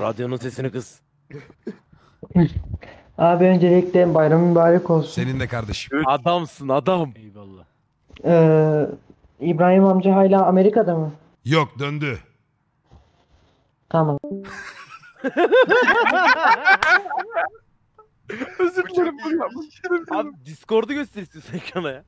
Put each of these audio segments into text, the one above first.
Radyonun sesini kız. Abi öncelikle bayramın mübarek olsun. Senin de kardeşim. Adamsın adam. Eyvallah. Ee, İbrahim amca hala Amerika'da mı? Yok döndü. Tamam. Özür dilerim. Abi Discord'u göster istiyorsan ekrana ya.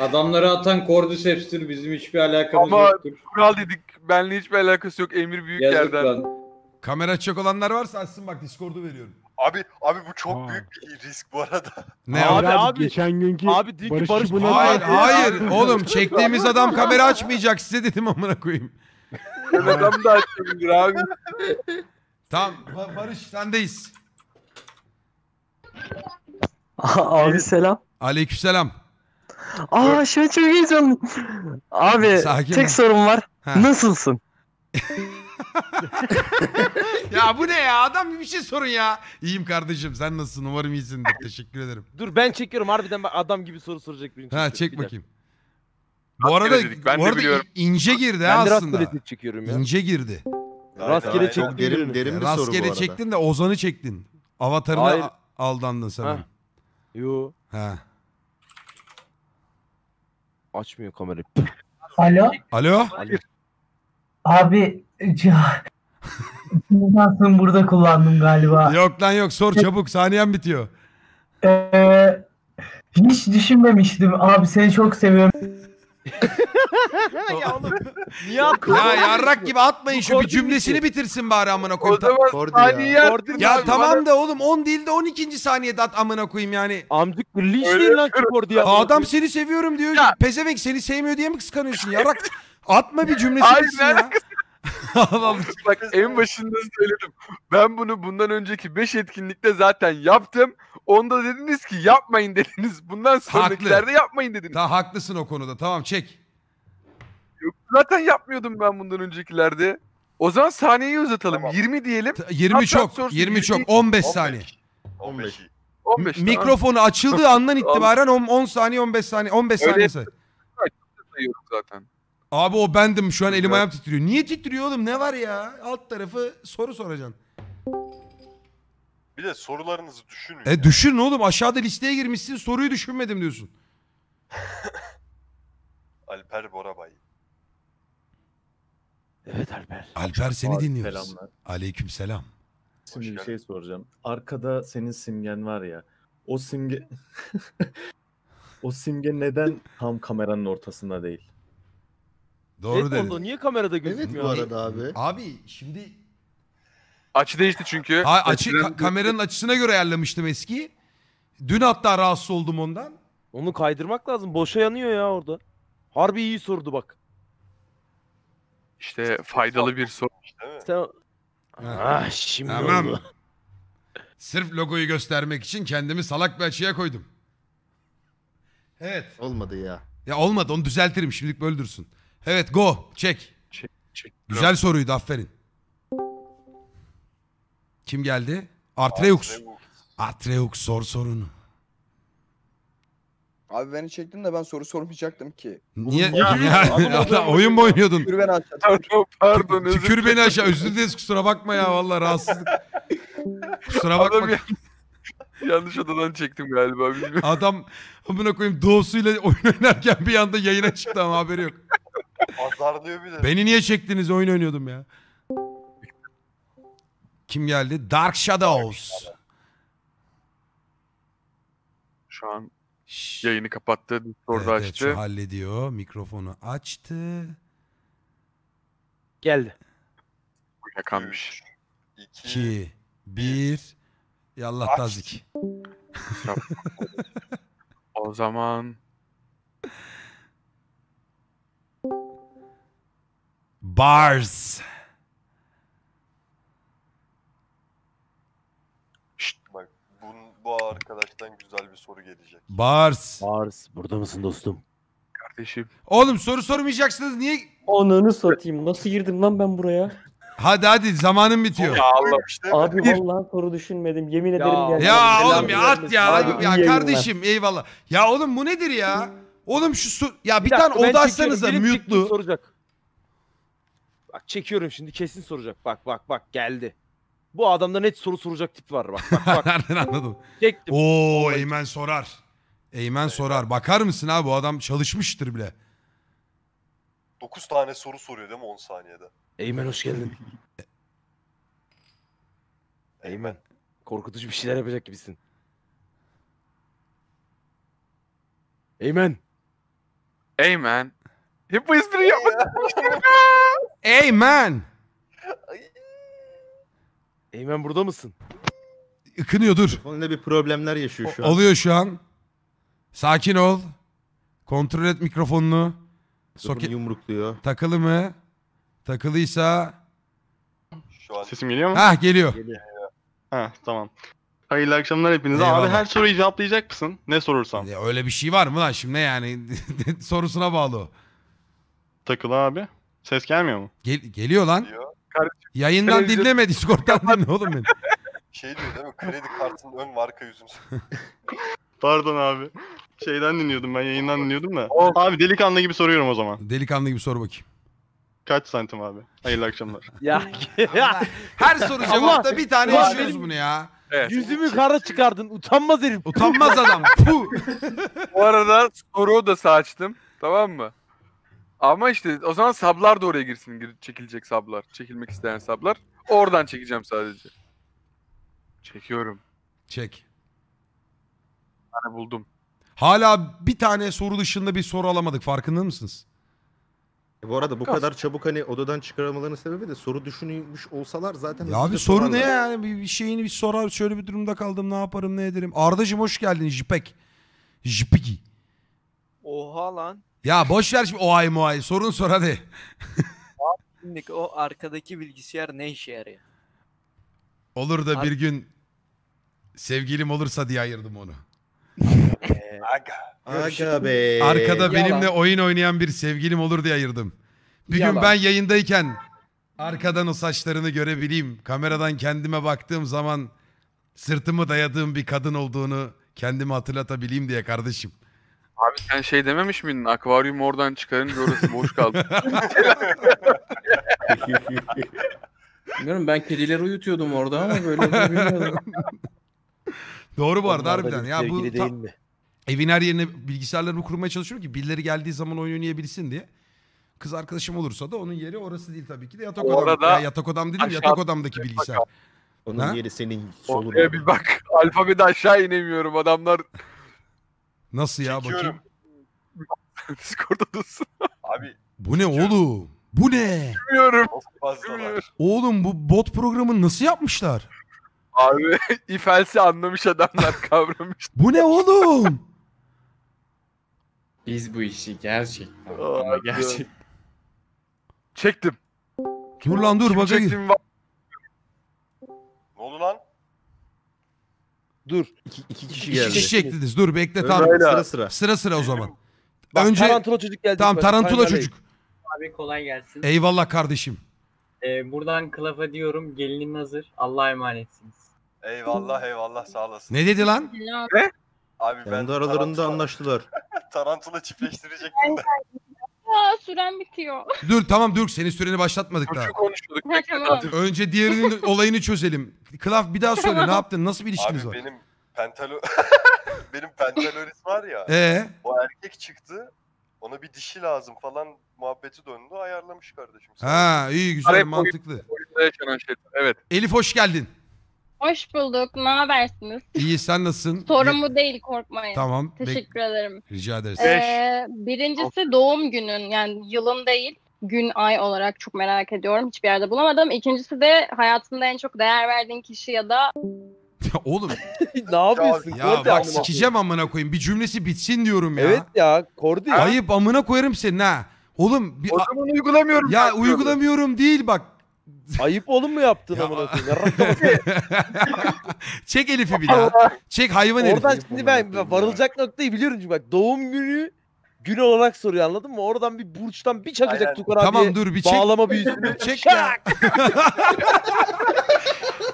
Adamları atan Cordyceps'tir bizim hiçbir alakamız Ama- yoktur. Kural dedik. Benle hiçbir alakası yok. Emir büyük Yazık yerden. lan. Kamera açacak olanlar varsa açsın bak Discord'u veriyorum. Abi abi bu çok Aa. büyük bir risk bu arada. Ne abi, abi, abi geçen günkü abi, din Barış, Barış buna Hayır hayır oğlum çektiğimiz adam kamera açmayacak size dedim amına koyayım. adam da açabilir abi. Tamam ba Barış sendeyiz. abi selam. Aleykümselam. Aa şu çok heyecanlıyım. Abi Sakin tek mi? sorum var. Ha. Nasılsın? ya bu ne ya? Adam bir şey sorun ya. İyiyim kardeşim sen nasılsın? Umarım iyisindir. Teşekkür ederim. Dur ben çekiyorum harbiden bak adam gibi soru soracak birini. Ha çek bakayım. Bu arada, dedik, ben bu arada biliyorum. ince girdi Ben de aslında. rastgele çekiyorum ya. İnce girdi. Rastgele Çok çektim derin, derin bir soru bu Rastgele arada. de Ozan'ı çektin. Avatarına Hayır. a- aldandın sanırım. Ha. Yo Ha. açmıyor kamerayı. Alo. Alo. Alo. Abi Cihazın e, burada kullandım galiba. Yok lan yok sor çabuk saniyen bitiyor. Ee, hiç düşünmemiştim. Abi seni çok seviyorum. ya oğlum niye Ya yarrak gibi atmayın şu bir cümlesini şey. bitirsin bari amına koyayım. Ta- Kordi ya. Kordi ya abi tamam da oğlum 10 değil de 12. saniyede at amına koyayım yani. Amcık bir linçleyin lan şu Kordi ya. Adam seni seviyorum diyor. Pezevenk seni sevmiyor diye mi kıskanıyorsun yarrak? Atma bir cümlesi. Hayır ne ya. alakası? Bak en başında söyledim. Ben bunu bundan önceki 5 etkinlikte zaten yaptım. Onda dediniz ki yapmayın dediniz. Bundan sonrakilerde yapmayın dediniz. Ta haklısın o konuda. Tamam çek. Yok, zaten yapmıyordum ben bundan öncekilerde. O zaman saniyeyi uzatalım. Tamam. 20 diyelim. Ta- 20 Hatta çok. sorsun, 20 çok. 15 saniye. 15. 15 tamam. Mikrofonu açıldığı andan itibaren on- 10 saniye 15 saniye 15 Öyle saniye. say. sayıyorum zaten. Abi o bendim şu an elim ayağım titriyor. Niye titriyor oğlum ne var ya? Alt tarafı soru soracaksın. Bir de sorularınızı düşünün. E düşün oğlum aşağıda listeye girmişsin soruyu düşünmedim diyorsun. Alper Borabay. Evet Alper. Alper seni Abi, dinliyoruz. selamlar. Aleyküm selam. Şimdi bir şey soracağım. Arkada senin simgen var ya. O simge... o simge neden tam kameranın ortasında değil? Doğru dedin. niye kamerada Evet gözükmüyor? bu arada abi. Abi şimdi Açı değişti çünkü. ha, açı ka- kameranın açısına göre ayarlamıştım eski. Dün hatta rahatsız oldum ondan. Onu kaydırmak lazım. Boşa yanıyor ya orada. Harbi iyi sordu bak. İşte faydalı bir soru. Sen... Ah şimdi Tamam. Sırf logoyu göstermek için kendimi salak bir açıya koydum. Evet. Olmadı ya. Ya olmadı onu düzeltirim şimdilik böyle dursun. Evet go. Çek. Çek, çek. Güzel Yok. soruydu aferin. Kim geldi? Artreux. Artreux sor sorunu. Abi beni çektin de ben soru sormayacaktım ki. Niye? Ya, oyun mu oynuyordun? Tükür beni aşağı. Pardon, pardon Tükür beni aşağı. Özür dileriz kusura bakma ya valla rahatsızlık. kusura bakma. Yanlış odadan çektim galiba. bilmiyorum. Adam amına koyayım doğusuyla oyun oynarken bir anda yayına çıktı ama haberi yok. Azarlıyor bir de. Beni niye çektiniz oyun oynuyordum ya. Kim geldi? Dark Shadows. Şu an yayını kapattı. Discord'u Evet, açtı. şu hallediyor. Mikrofonu açtı. Geldi. Yakanmış. 2, 1. Yallah Aç. tazik. o zaman Bars. Bak bu, bu arkadaştan güzel bir soru gelecek. Bars. Bars burada mısın dostum? Kardeşim. Oğlum soru sormayacaksınız niye? Ananı satayım. Nasıl girdim lan ben buraya? Hadi hadi zamanın bitiyor. Ya Allah işte. Abi Bir- vallahi soru düşünmedim. Yemin ederim Ya. Ya Helal oğlum ya at ya. Abi, ya yayınlar. kardeşim eyvallah. Ya oğlum bu nedir ya? Oğlum şu su... Ya bir, tane dakika, ben oda açsanıza mute'lu. soracak. Bak çekiyorum şimdi kesin soracak. Bak bak bak geldi. Bu adamda net soru soracak tip var bak bak bak. Nereden anladın? Çektim. Oo Eymen sorar. Eymen sorar. Bakar mısın abi bu adam çalışmıştır bile. 9 tane soru soruyor değil mi 10 saniyede? Eymen hoş geldin. Eymen. Korkutucu bir şeyler yapacak gibisin. Eymen. Eymen. Hep bu espriyi yapmadım. Eymen. Eymen burada mısın? Ikınıyor dur. Telefonla bir problemler yaşıyor şu an. Oluyor şu an. Sakin ol. Kontrol et mikrofonunu. Soket Yumrukluyor. takılı mı? Takılıysa... Şu an... Sesim geliyor mu? Hah geliyor. geliyor. Ha tamam. Hayırlı akşamlar hepinize. Abi her soruyu cevaplayacak mısın? Ne sorursan? Ya e, öyle bir şey var mı lan şimdi yani? Sorusuna bağlı o. abi. Ses gelmiyor mu? Gel geliyor lan. Geliyor. Yayından kredi... dinleme Discord'dan dinle oğlum beni. Şey diyor değil mi? Kredi kartının ön marka yüzünü. Pardon abi. Şeyden dinliyordum ben yayından dinliyordum da. Abi delikanlı gibi soruyorum o zaman. Delikanlı gibi sor bakayım kaç santim abi? Hayırlı akşamlar. ya, Her soru cevapta bir tane Allah, yaşıyoruz bunu ya. Evet. Yüzümü kara çıkardın. Utanmaz herif. Utanmaz adam. Bu arada soru da saçtım. Tamam mı? Ama işte o zaman sablar da oraya girsin. Çekilecek sablar. Çekilmek isteyen sablar. Oradan çekeceğim sadece. Çekiyorum. Çek. Bir buldum. Hala bir tane soru dışında bir soru alamadık. Farkında mısınız? E, bu arada bu kadar çabuk hani odadan çıkaramalarının sebebi de soru düşünmüş olsalar zaten... Ya abi soru ne sorarlar. yani? Bir, şeyini bir sorar. Şöyle bir durumda kaldım. Ne yaparım ne ederim. Ardacığım hoş geldin. Jipek. Jipiki. Oha lan. Ya boş ver şimdi oay muay Sorun sor hadi. Şimdi o arkadaki bilgisayar ne işe yarıyor? Olur da bir gün sevgilim olursa diye ayırdım onu. Ee, aga. Aga be. Arkada Yalan. benimle oyun oynayan bir sevgilim olur diye ayırdım. Bir Yalan. gün ben yayındayken arkadan o saçlarını görebileyim. Kameradan kendime baktığım zaman sırtımı dayadığım bir kadın olduğunu kendime hatırlatabileyim diye kardeşim. Abi sen şey dememiş miydin? Akvaryum oradan çıkarınca orası boş kaldı. Bilmiyorum ben kedileri uyutuyordum orada ama böyle bilmiyorum. Şey Doğru bu arada Onlar da harbiden. bir Ya bu sevgili ta- Evin her yerine bilgisayarlarımı kurmaya çalışıyorum ki birileri geldiği zaman oyun oynayabilsin diye. Kız arkadaşım olursa da onun yeri orası değil tabii ki de yatak O odam. Ya yatak odam dedim aşağı- yatak odamdaki bilgisayar. Onun Ha? yeri senin solun. Oraya e, bir bak. Alfabede aşağı inemiyorum. Adamlar Nasıl ya bakayım. Çekiyorum. Discord'da dursun. Abi Bu ne oğlum? Bu ne? Bilmiyorum. Bilmiyorum. Oğlum bu bot programı nasıl yapmışlar? Abi ifelsi anlamış adamlar kavramış. Bu ne oğlum? Biz bu işi gerçekten ama gerçek. Çektim. Dur lan dur Kim çektim? Ne oldu lan? Dur. İki, iki kişi geldi. Şiş şekliniz. Dur bekle tamam. Öyle. Sıra sıra. Sıra sıra o zaman. Bak, Önce Tarantula çocuk geldi. tamam tarantula çocuk. Abi kolay gelsin. Eyvallah kardeşim. Ee, buradan klava diyorum gelinin hazır. Allah'a emanetsiniz. Eyvallah eyvallah sağ olasın. Ne dedi lan? Ne? Abi ben Kendi aralarında tarantula- anlaştılar. Tarantula çiftleştirecektim de. Aa süren bitiyor. Dur tamam dur senin süreni başlatmadık daha. Burcu konuşuyorduk. Ha, tamam. Önce diğerinin olayını çözelim. Klaf bir daha söyle ne yaptın? Nasıl bir ilişkiniz Abi var? benim pentalo... benim pentaloris var ya. Ee, o erkek çıktı. Ona bir dişi lazım falan muhabbeti döndü. Ayarlamış kardeşim. ha iyi güzel Araya koyayım. mantıklı. Oyunda yaşanan şeyler. Evet. Elif hoş geldin. Hoş bulduk. Ne habersiniz? İyi sen nasılsın? Sorumu değil korkmayın. Tamam. Teşekkür ederim. Rica ederiz. Ee, birincisi doğum günün yani yılın değil gün ay olarak çok merak ediyorum. Hiçbir yerde bulamadım. İkincisi de hayatında en çok değer verdiğin kişi ya da Oğlum ne yapıyorsun? ya Kordi bak amına sikeceğim amına koyayım. Bir cümlesi bitsin diyorum ya. Evet ya Kordi ya. Ayıp amına koyarım seni ha. Oğlum bir, O zaman uygulamıyorum. ben ya diyorum. uygulamıyorum değil bak. Ayıp oğlum mu yaptın ya. amına Çek Elif'i bir daha. Çek hayvan Elif'i. Oradan şimdi ben bak, varılacak noktayı biliyorum çünkü bak doğum günü gün olarak soruyor anladın mı? Oradan bir burçtan bir çakacak Aynen. Tukar tamam, dur bir çek. Bağlama bir çek ya.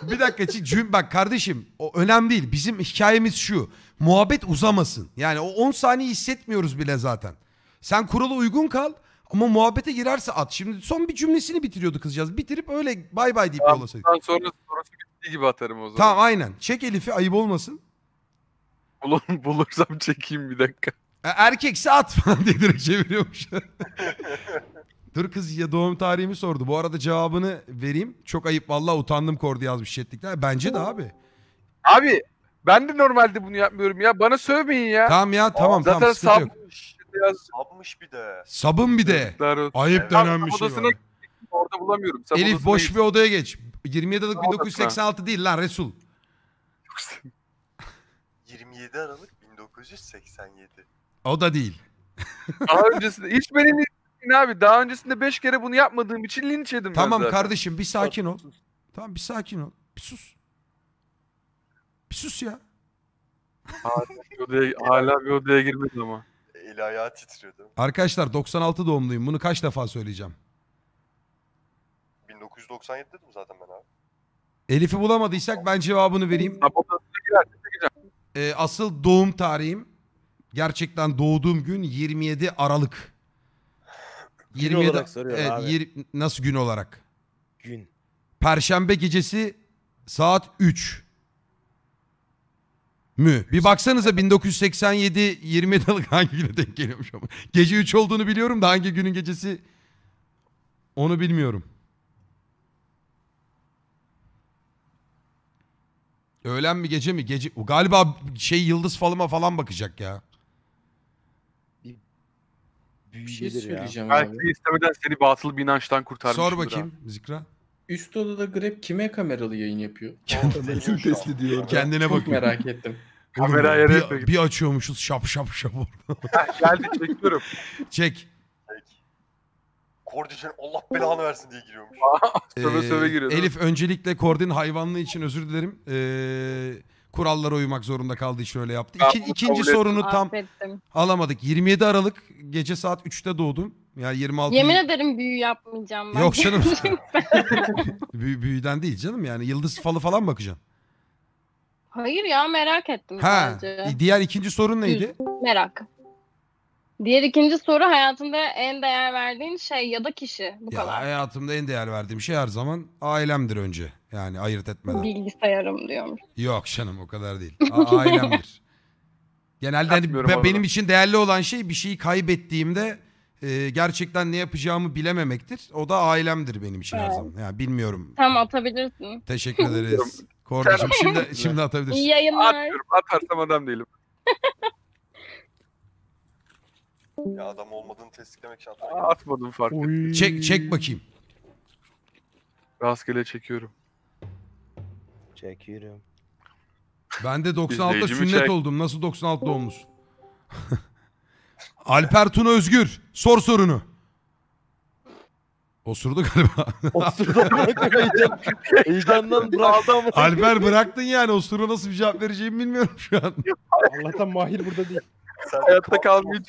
bir dakika çek. Cüm bak kardeşim o önemli değil. Bizim hikayemiz şu. Muhabbet uzamasın. Yani o 10 saniye hissetmiyoruz bile zaten. Sen kurala uygun kal. Ama muhabbete girerse at. Şimdi son bir cümlesini bitiriyordu kızcağız. Bitirip öyle bay bay deyip Tamam, yollasaydık. Ondan sonra sorusu bittiği gibi atarım o zaman. Tamam aynen. Çek Elif'i ayıp olmasın. Bulur- bulursam çekeyim bir dakika. E, Erkekse at falan diye direkt çeviriyormuş. Dur kız ya doğum tarihimi sordu. Bu arada cevabını vereyim. Çok ayıp vallahi utandım kordu yazmış chatlikler. Bence de abi. Abi ben de normalde bunu yapmıyorum ya. Bana sövmeyin ya. Tamam ya tamam tamam Zaten sıkıntı yok beyaz Sapmış bir de. Sabın bir de. Ayıp Evet. denen bir şey var. orada bulamıyorum. Sen Elif boş git. bir odaya geç. 27 Aralık 1986 değil lan Resul. 27 Aralık 1987. O da değil. Daha öncesinde hiç beni dinlemeyin abi. Daha öncesinde 5 kere bunu yapmadığım için linç yedim Tamam ben kardeşim bir sakin ol. Tamam bir sakin ol. Bir sus. Bir sus ya. Hala bir odaya, hala bir odaya girmedim ama eli ayağı titriyordu. Arkadaşlar 96 doğumluyum. Bunu kaç defa söyleyeceğim? 1997 dedim zaten ben abi. Elif'i bulamadıysak ben cevabını vereyim. Ee, asıl doğum tarihim gerçekten doğduğum gün 27 Aralık. Gün olarak soruyor evet, abi. nasıl gün olarak? Gün. Perşembe gecesi saat 3. Mü. Bir baksanıza 1987 20 Aralık hangi güne denk geliyormuş ama. Gece 3 olduğunu biliyorum da hangi günün gecesi onu bilmiyorum. Öğlen mi gece mi? Gece galiba şey yıldız falıma falan bakacak ya. Bir şey söyleyeceğim Belki abi. istemeden seni batıl bir inançtan kurtarmıştır. Sor bakayım Zikra üst odada Grab kime kameralı yayın yapıyor? Kendine testi diyor. Kendine bak. merak ettim. Kamera ayarı bir, bir açıyormuşuz şap şap şap Geldi çekiyorum. Çek. Kordi için Allah belanı versin diye giriyormuş. söve söve ee, giriyor. Elif öncelikle Kordi'nin hayvanlığı için özür dilerim. Eee kurallara uymak zorunda kaldı için öyle yaptı. İki, Kabul sorunu tam alamadık. 27 Aralık gece saat 3'te doğdum. Yani 26 Yemin ederim büyü yapmayacağım ben. Yok canım. Büyü- büyüden değil canım yani yıldız falı falan bakacaksın. Hayır ya merak ettim Ha. sadece. Diğer ikinci sorun neydi? Merak. Diğer ikinci soru hayatında en değer verdiğin şey ya da kişi. Bu Ya kadar. hayatımda en değer verdiğim şey her zaman ailemdir önce. Yani ayırt etmeden. Bilgisayarım diyorum. Yok canım o kadar değil. A- ailemdir. Genelde hani be- benim için değerli olan şey bir şeyi kaybettiğimde e, gerçekten ne yapacağımı bilememektir. O da ailemdir benim için her zaman. Yani bilmiyorum. Tam atabilirsin. Teşekkür ederiz. Kornacığım şimdi, şimdi İyi atabilirsin. yayınlar. Atmıyorum. Atarsam adam değilim. Ya adam olmadığını tespitlemek için Atmadım fark ettim. Çek çek bakayım. Rastgele çekiyorum. Çekiyorum. Ben de 96'da İzleyici sünnet çek? oldum. Nasıl 96 doğumlusun? Alper Tuna Özgür sor sorunu. Osurdu galiba. Osurdan bakmayacağım. Heyecandan bıraktım. Alper bıraktın yani osuru nasıl bir cevap vereceğimi bilmiyorum şu an. Allah'tan Mahir burada değil. Sen Hayatta kalmayı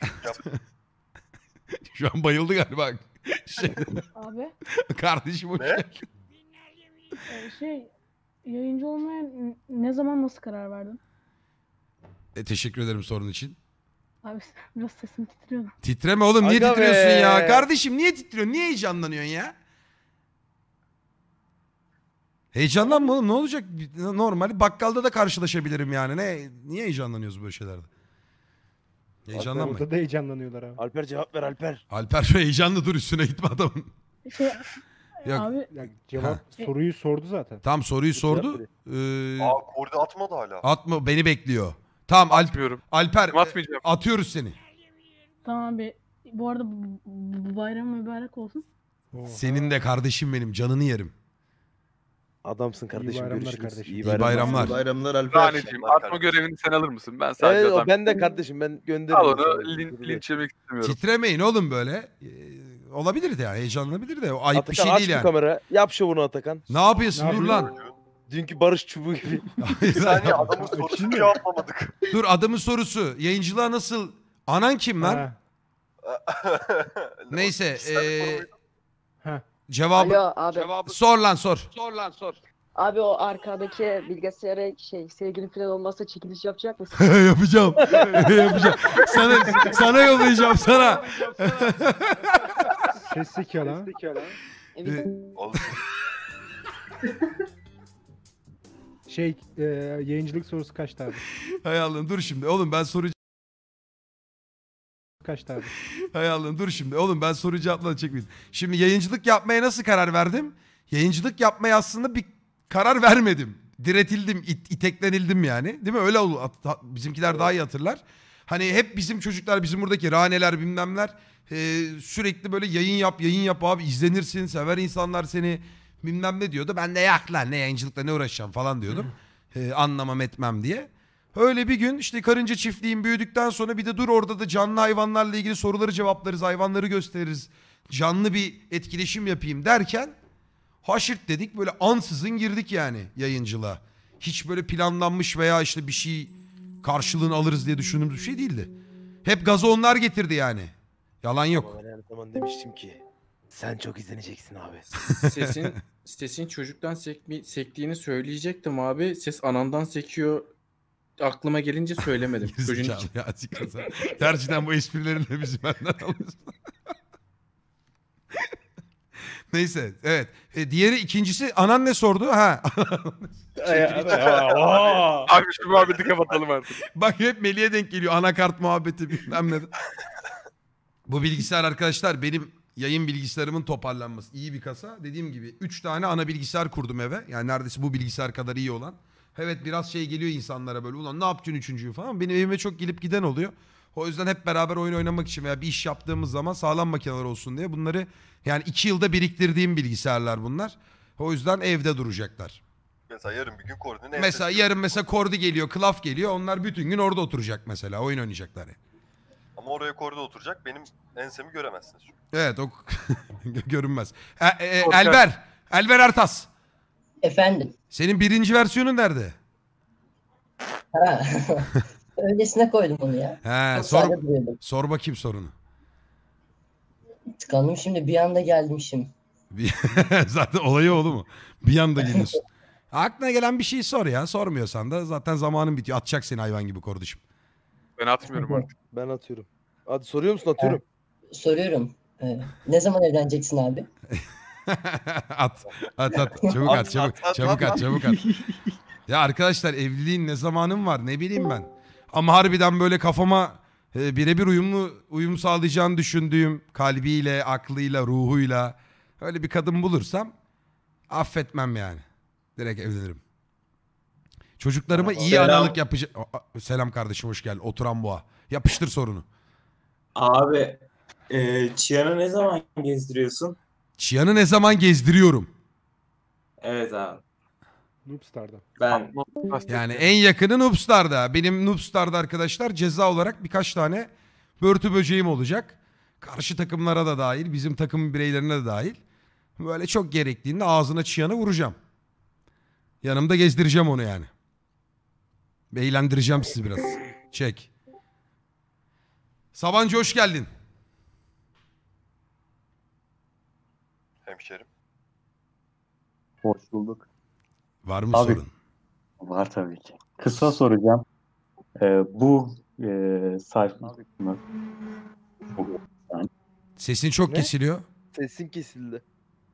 Şu an bayıldı galiba. Şey, Abi kardeşim hoş Ne? geldin. Ee, şey yayıncı olmaya ne zaman nasıl karar verdin? E, teşekkür ederim sorun için. Abi biraz sesim titriyor. Titreme oğlum niye Aga titriyorsun be. ya? Kardeşim niye titriyorsun? Niye heyecanlanıyorsun ya? Heyecanlanma oğlum ne olacak? Normal bakkalda da karşılaşabilirim yani. Ne niye heyecanlanıyoruz böyle şeylerde? Heyecanlanma. orada da heyecanlanıyorlar abi. Alper cevap ver Alper. Alper şu heyecanlı dur üstüne gitme adamın. Yok. Abi Ya cevap soruyu sordu zaten. Tam soruyu sordu. Ee, Aa Kordi atmadı hala. atma beni bekliyor. Tamam Alp, Atmıyorum. Alper e, Atmayacağım. atıyoruz seni. tamam abi. Bu arada bu- bayram mübarek olsun. Oo. Senin de kardeşim benim canını yerim. Adamsın kardeşim. bayramlar görüşürüz. kardeşim. İyi bayramlar. bayramlar. İyi bayramlar Alper. Laneciğim atma görevini sen alır mısın? Ben ee, sadece Evet, o adam. bende kardeşim. Ben gönderirim. Al onu lin, linç yemek istemiyorum. Titremeyin oğlum böyle. Ee, Olabilir de ya. heyecanlanabilir de. Ayıp Atakan bir şey aç değil bu kamera. Yap şovunu Atakan. Ne yapıyorsun Ne lan? Dünkü barış çubuğu gibi. Bir saniye adamın sorusunu cevaplamadık. Dur adamın sorusu. Yayıncılığa nasıl? Anan kim lan? Neyse. eee, Cevabı, Alo abi. cevabı sor lan sor. Sor lan sor. Abi o arkadaki bilgisayara şey sevgilin falan olmazsa çekiliş yapacak mısın? yapacağım. yapacağım. Sana sana yollayacağım sana. Seslik yalan. Evet. Şey e, yayıncılık sorusu kaç tane? Hay Allah'ım dur şimdi. Oğlum ben soru Kaç tane? Hay Allah'ım dur şimdi. Oğlum ben soru cevapla çekmeyeyim. Şimdi yayıncılık yapmaya nasıl karar verdim? Yayıncılık yapmaya aslında bir karar vermedim. Diretildim, it, iteklenildim yani. Değil mi? Öyle oldu. At- ta- Bizimkiler daha iyi hatırlar. Hani hep bizim çocuklar, bizim buradaki raneler bilmemler e, sürekli böyle yayın yap, yayın yap abi izlenirsin, sever insanlar seni bilmem ne diyordu. Ben de yak lan ne yayıncılıkla ne uğraşacağım falan diyordum. E, anlamam etmem diye. Öyle bir gün işte karınca çiftliğin büyüdükten sonra bir de dur orada da canlı hayvanlarla ilgili soruları cevaplarız, hayvanları gösteririz. Canlı bir etkileşim yapayım derken haşirt dedik böyle ansızın girdik yani yayıncılığa. Hiç böyle planlanmış veya işte bir şey karşılığını alırız diye düşündüğümüz bir şey değildi. Hep gazı onlar getirdi yani. Yalan yok. Ben zaman demiştim ki sen çok izleneceksin abi. Sesin sesin çocuktan sekmi, sektiğini söyleyecektim abi. Ses anandan sekiyor aklıma gelince söylemedim. Çocuğun Zekalı ya açıkçası. Tercihten bu esprilerinle bizi benden alıyorsun. Neyse evet. E, diğeri ikincisi anan ne sordu? Ha. Abi şu muhabbeti kapatalım artık. Bak hep Meliye denk geliyor anakart muhabbeti bilmem ne. bu bilgisayar arkadaşlar benim yayın bilgisayarımın toparlanması. İyi bir kasa. Dediğim gibi 3 tane ana bilgisayar kurdum eve. Yani neredeyse bu bilgisayar kadar iyi olan. Evet biraz şey geliyor insanlara böyle ulan ne yapacaksın üçüncüyü falan. Benim evime çok gelip giden oluyor. O yüzden hep beraber oyun oynamak için veya bir iş yaptığımız zaman sağlam makineler olsun diye bunları yani iki yılda biriktirdiğim bilgisayarlar bunlar. O yüzden evde duracaklar. Mesela yarın bir gün kordi evde Mesela çıkıyor. yarın mesela Kordi geliyor, Klaf geliyor. Onlar bütün gün orada oturacak mesela. Oyun oynayacaklar. Ama oraya kordi oturacak. Benim ensemi göremezsiniz. Evet o görünmez. E, e, Elber. Elber Ertas. Efendim. Senin birinci versiyonun nerede? Öncesine koydum onu ya. He, sor, sor bakayım sorunu. Tıkandım şimdi bir anda gelmişim. zaten olayı oldu mu? Bir anda geliyorsun. Aklına gelen bir şey sor ya. Sormuyorsan da zaten zamanın bitiyor. Atacak seni hayvan gibi kardeşim. Ben atmıyorum artık. Ben atıyorum. Hadi soruyor musun? Atıyorum. Soruyorum. e, ne zaman evleneceksin abi? at. At at. Çabuk at. Çabuk, at, at, çabuk at. Çabuk at. ya arkadaşlar evliliğin ne zamanım var ne bileyim ben. Ama harbiden böyle kafama e, birebir uyumlu uyum sağlayacağını düşündüğüm kalbiyle, aklıyla, ruhuyla öyle bir kadın bulursam affetmem yani. Direkt evlenirim. Çocuklarıma iyi Selam. analık yapacağım. Selam kardeşim hoş geldin. Oturan boğa. Yapıştır sorunu. Abi e, Çiyan'ı ne zaman gezdiriyorsun? Çiyan'ı ne zaman gezdiriyorum. Evet abi. Noobstar'da. Ben Yani en yakını Noobstar'da. Benim Noobstar'da arkadaşlar ceza olarak birkaç tane börtü böceğim olacak. Karşı takımlara da dahil, bizim takım bireylerine de dahil. Böyle çok gerektiğinde ağzına çıyanı vuracağım. Yanımda gezdireceğim onu yani. Eğlendireceğim sizi biraz. Çek. Sabancı hoş geldin. hemşerim. Hoş bulduk. Var mı Tabii. sorun? Var tabii ki. Kısa soracağım. Ee, bu e, sayfa Sesin çok Ne? kesiliyor. Sesin kesildi.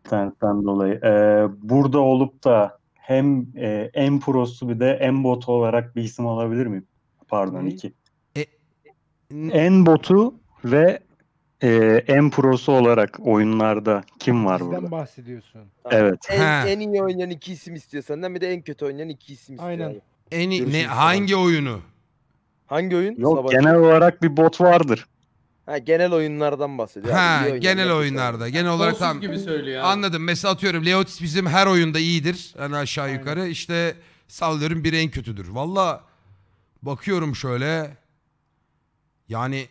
internetten dolayı. Ee, burada olup da hem e, en prosu bir de en botu olarak bir isim alabilir miyim? Pardon iki. E- En botu ve e, en prosu olarak oyunlarda kim var Bizden burada? bahsediyorsun. Evet. En, en iyi oynayan iki isim istiyorsan, senden bir de en kötü oynayan iki isim istiyor. Aynen. abi. En iyi, ne, hangi oyunu? Hangi oyun? Yok Sabah- genel olarak bir bot vardır. Ha, genel oyunlardan bahsediyor. ha oynayan, genel oyunlarda. Genel olarak tam Sonsuz gibi söylüyor abi. anladım. Mesela atıyorum Leotis bizim her oyunda iyidir. Hani aşağı Aynen. yukarı. İşte sallıyorum biri en kötüdür. Valla bakıyorum şöyle. Yani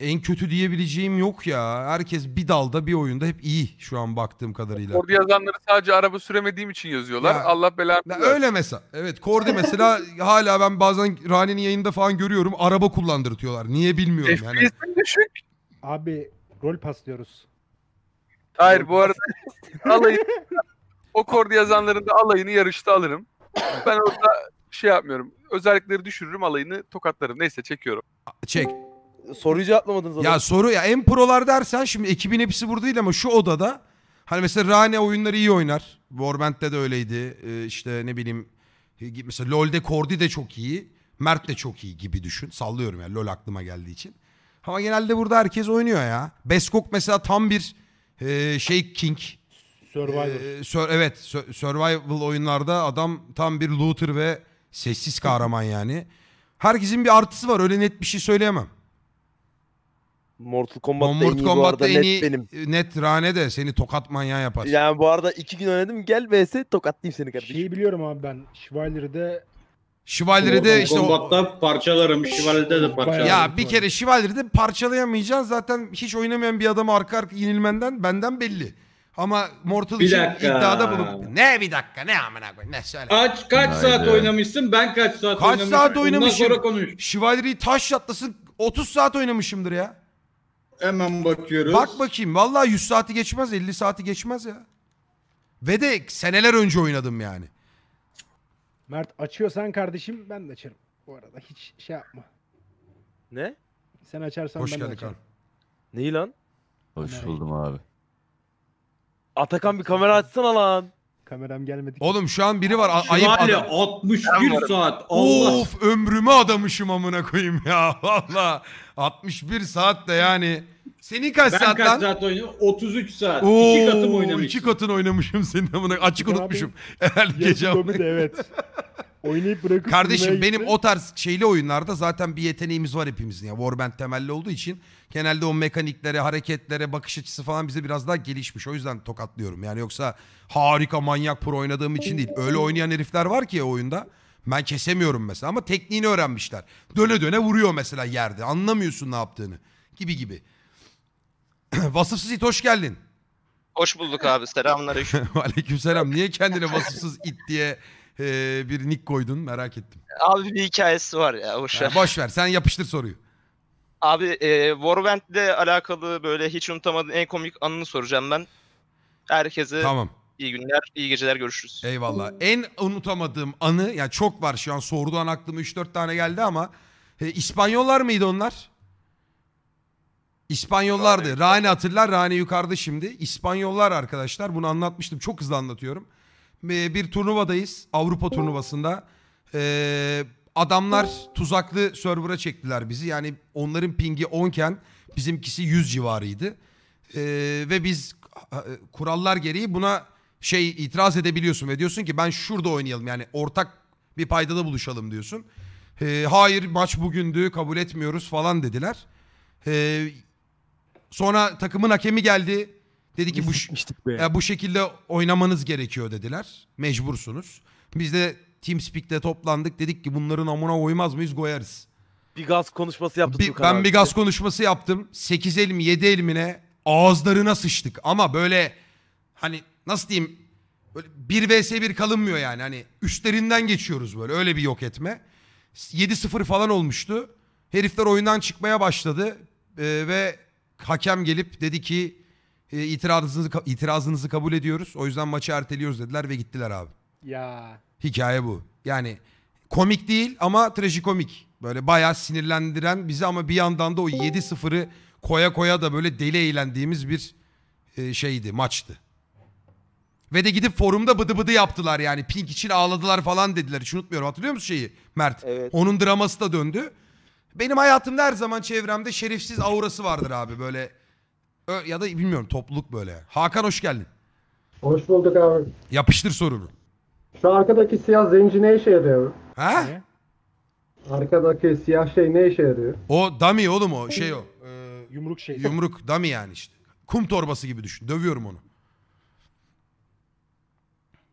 en kötü diyebileceğim yok ya. Herkes bir dalda bir oyunda hep iyi şu an baktığım kadarıyla. Kordi yazanları sadece araba süremediğim için yazıyorlar. Ya, Allah belanı ya Öyle mesela. Evet Kordi mesela hala ben bazen Rani'nin yayında falan görüyorum. Araba kullandırtıyorlar. Niye bilmiyorum FPS'in yani. düşük. Abi rol paslıyoruz. Hayır bu arada alayı o Kordi yazanların da alayını yarışta alırım. Ben orada şey yapmıyorum. Özellikleri düşürürüm alayını tokatlarım. Neyse çekiyorum. Çek soruyu cevaplamadınız. Adam. Ya soru ya en prolar dersen şimdi ekibin hepsi burada değil ama şu odada hani mesela Rane oyunları iyi oynar. Warband'de de öyleydi. Ee, işte ne bileyim e, mesela LoL'de Kordi de çok iyi. Mert de çok iyi gibi düşün. Sallıyorum ya LoL aklıma geldiği için. Ama genelde burada herkes oynuyor ya. Beskok mesela tam bir e, şey king. Survivor. E, sör, evet survival oyunlarda adam tam bir looter ve sessiz kahraman yani. Herkesin bir artısı var öyle net bir şey söyleyemem. Mortal Kombat'ta Mortal en iyi Kombat'ta bu arada net benim. Net Rane de seni tokat manyağı yapar. Yani bu arada iki gün oynadım gel vs tokatlayayım seni kardeşim. Şeyi biliyorum abi ben. Chivalry'de Şivaleri'de işte Kombat'ta o... parçalarım, Şivaleri'de de parçalarım. Ya bir kere Şivaleri'de parçalayamayacaksın. Zaten hiç oynamayan bir adam arka arka yenilmenden benden belli. Ama Mortal bir için dakika. iddiada bulup ne bir dakika ne amına koyayım ne söyle. Aç kaç Haydi. saat oynamışsın? Ben kaç saat kaç oynamışım? Kaç saat oynamışım? Ondan sonra konuş. Şivaleri'yi taş yatlasın 30 saat oynamışımdır ya. Hemen bakıyoruz. Bak bakayım. Vallahi 100 saati geçmez. 50 saati geçmez ya. Ve de seneler önce oynadım yani. Mert açıyorsan kardeşim ben de açarım. Bu arada hiç şey yapma. Ne? Sen açarsan Hoş ben de geldin açarım. Neyi lan? Hoş buldum abi. Atakan bir kamera açsana lan. Kameram gelmedi. Oğlum şu an biri var. A- ayıp Şöyle adam. 61 saat. Allah. Of ömrümü adamışım amına koyayım ya. Valla 61 saat de yani. Senin kaç ben saat kaç lan? saat oynadım? 33 saat. Oo, iki katım oynamışım. İki katını oynamışım senin amına. Açık unutmuşum. Herhalde gece. evet. Oynayıp bırakıp Kardeşim benim o tarz şeyli oyunlarda zaten bir yeteneğimiz var hepimizin. ya Warband temelli olduğu için genelde o mekaniklere, hareketlere, bakış açısı falan bize biraz daha gelişmiş. O yüzden tokatlıyorum. Yani yoksa harika manyak pro oynadığım için değil. Öyle oynayan herifler var ki oyunda. Ben kesemiyorum mesela ama tekniğini öğrenmişler. Döne döne vuruyor mesela yerde. Anlamıyorsun ne yaptığını gibi gibi. Vasıfsız it hoş geldin. Hoş bulduk abi. Selamlar. selam. Niye kendini vasıfsız it diye bir nick koydun merak ettim. Abi bir hikayesi var ya. Boş ver. Yani boş ver sen yapıştır soruyu. Abi e, Warband'le alakalı böyle hiç unutamadığın en komik anını soracağım ben. Herkese Tamam. iyi günler, iyi geceler görüşürüz. Eyvallah. En unutamadığım anı ya yani çok var şu an sorduğu an aklıma 3-4 tane geldi ama e, İspanyollar mıydı onlar? İspanyollardı. Rani hatırlar. Rani yukarıda şimdi. İspanyollar arkadaşlar. Bunu anlatmıştım. Çok hızlı anlatıyorum. Ee, bir turnuvadayız. Avrupa turnuvasında. Ee, adamlar tuzaklı server'a çektiler bizi. Yani onların pingi 10 iken bizimkisi 100 civarıydı. Ee, ve biz e, kurallar gereği buna şey itiraz edebiliyorsun ve diyorsun ki ben şurada oynayalım yani ortak bir paydada buluşalım diyorsun. Ee, hayır maç bugündü kabul etmiyoruz falan dediler. Ee, sonra takımın hakemi geldi Dedi ki bu, ya bu şekilde oynamanız gerekiyor dediler. Mecbursunuz. Biz de TeamSpeak'te toplandık. Dedik ki bunların amına koymaz mıyız koyarız. Bir gaz konuşması yaptı Bir, ben bir gaz konuşması yaptım. 8 elim 7 elimine ağızlarına sıçtık. Ama böyle hani nasıl diyeyim böyle 1 vs 1 kalınmıyor yani. Hani üstlerinden geçiyoruz böyle öyle bir yok etme. 7-0 falan olmuştu. Herifler oyundan çıkmaya başladı ee, ve hakem gelip dedi ki e, itirazınızı itirazınızı kabul ediyoruz. O yüzden maçı erteliyoruz dediler ve gittiler abi. Ya. Hikaye bu. Yani komik değil ama trajikomik. Böyle bayağı sinirlendiren bizi ama bir yandan da o 7-0'ı koya koya da böyle deli eğlendiğimiz bir e, şeydi, maçtı. Ve de gidip forumda bıdı bıdı yaptılar yani. Pink için ağladılar falan dediler. Hiç unutmuyorum. Hatırlıyor musun şeyi Mert? Evet. Onun draması da döndü. Benim hayatımda her zaman çevremde şerefsiz aurası vardır abi. Böyle ya da bilmiyorum topluluk böyle. Hakan hoş geldin. Hoş bulduk abi. Yapıştır sorunu. Şu arkadaki siyah zenci ne işe yarıyor? Ha? Ne? Arkadaki siyah şey ne işe yarıyor? O dummy oğlum o şey o. Ee, Yumruk şey. yumruk dummy yani işte. Kum torbası gibi düşün. Dövüyorum onu.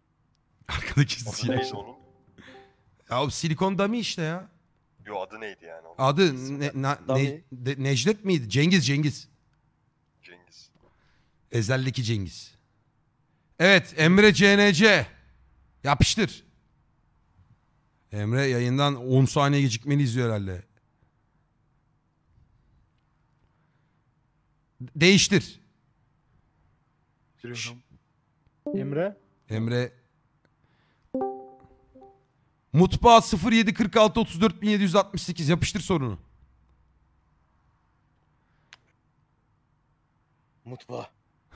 Arkadaki siyah. şey onun? Ya o silikon dummy işte ya. Yo adı neydi yani? Adı ne, na- ne- de- Necdet miydi? Cengiz Cengiz. Ezeldeki Cengiz. Evet Emre CNC. Yapıştır. Emre yayından 10 saniye gecikmeni izliyor herhalde. Değiştir. Şş. Emre. Emre. Mutba 07 46 34 768 yapıştır sorunu. Mutba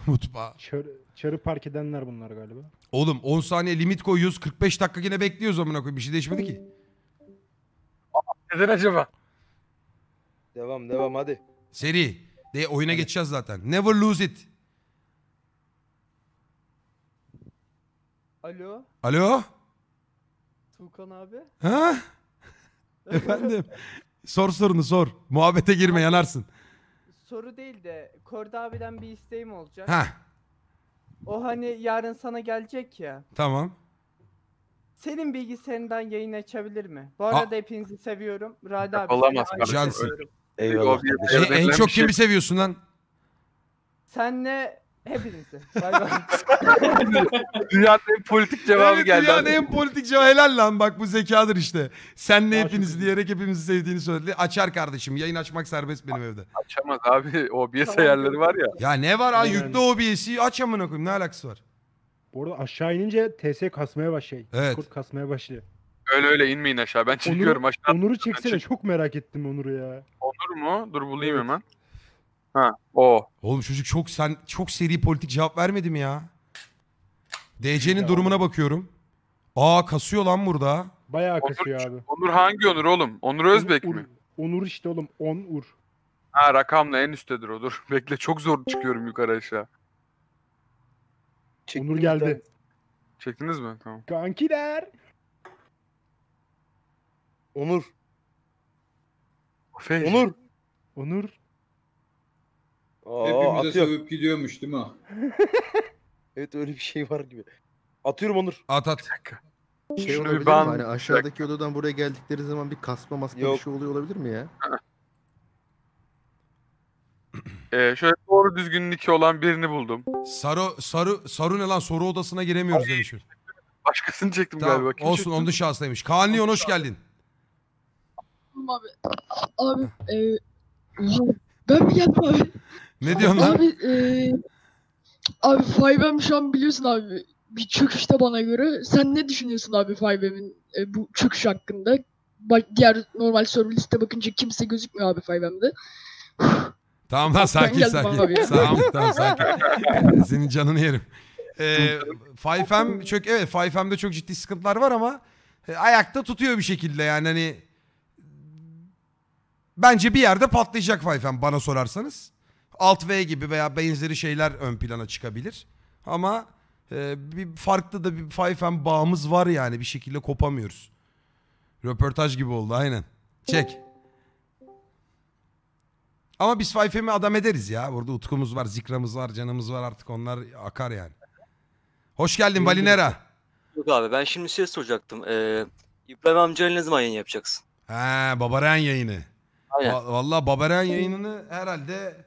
unutma. Çarı, çarı park edenler bunlar galiba. Oğlum 10 saniye limit koyuyoruz. 45 dakika yine bekliyoruz amına koyayım. Bir şey değişmedi ki. Neden acaba? Devam devam hadi. Seri. De oyuna geçeceğiz zaten. Never lose it. Alo Alo? Tuğkan abi. Ha? Efendim? sor sorunu sor. Muhabbete girme yanarsın soru değil de Korda abiden bir isteğim olacak. Ha O hani yarın sana gelecek ya. tamam. Senin bilgisayarından yayın açabilir mi? Bu arada hepinizi seviyorum. Rada abi. Olamaz seni kardeşim. ayrı Cansın. Eyvallah. O en, çok kimi şey seviyorsun lan? Senle Hepinizi. dünyanın en politik cevabı Evet, geldi. Dünyanın abi. en politik cevabı helal lan bak bu zekadır işte. Senle hepinizi diyerek hepimizi sevdiğini söyledi. Açar kardeşim yayın açmak serbest benim evde. Açamaz abi. OBS Tamam. ayarları var ya. Ya ne var ha Yani. yüklü OBS'i aç amına koyayım ne alakası var? Bu arada aşağı inince TS kasmaya başlıyor. Evet. Discord kasmaya başlıyor. Öyle öyle inmeyin aşağı. Ben çekiyorum aşağı. Onur'u çeksene çok merak ettim Onur'u ya. Onur mu? Dur bulayım hemen. Ha o. Oğlum çocuk çok sen çok seri politik cevap vermedi mi ya? DC'nin durumuna bakıyorum. Aa kasıyor lan burada. Bayağı kasıyor abi. Onur hangi Onur oğlum? Onur Özbek Onur, mi? Onur işte oğlum. Onur. Ha rakamla en üsttedir o Bekle çok zor çıkıyorum yukarı aşağı. Onur geldi. Çektiniz mi? Tamam. Kankiler. Onur. Aferin. Onur. Onur. Oo, Hepimize atıyor. sövüp gidiyormuş değil mi? evet öyle bir şey var gibi. Atıyorum Onur. At at. Şey Şunu bir ben- Hani aşağıdaki odadan buraya geldikleri zaman bir kasma masma bir şey oluyor olabilir mi ya? Ee, şöyle doğru düzgün niki olan birini buldum. Saru, Saru, Saru ne lan? Soru odasına giremiyoruz demişim. Başkasını çektim Tamam, galiba. Kim olsun onun dışı hastaymış. Kaan Leon hoş geldin. Abi, abi e, ben mi geldim abi? Ne diyorsun lan? Abi, e, abi Fivem şu an biliyorsun abi bir çöküşte bana göre. Sen ne düşünüyorsun abi Fivem'in e, bu çöküş hakkında? Bak diğer normal server liste bakınca kimse gözükmüyor abi Fivem'de. Tamam lan sakin sakin. Tamam tamam sakin. Senin canını yerim. Ee, 5M çok evet 5 çok ciddi sıkıntılar var ama e, ayakta tutuyor bir şekilde yani hani Bence bir yerde patlayacak Fayfen bana sorarsanız. Alt V gibi veya benzeri şeyler ön plana çıkabilir. Ama e, bir farklı da bir Fayfen bağımız var yani bir şekilde kopamıyoruz. Röportaj gibi oldu aynen. Çek. Ama biz Fayfem'i adam ederiz ya. Burada utkumuz var, zikramız var, canımız var artık onlar akar yani. Hoş geldin Balinera. Şey yok abi ben şimdi şey soracaktım. Ee, İbrahim amcayla ne zaman yayın yapacaksın? He Babaren yayını. Aynen. Va- Valla Babaren yayınını herhalde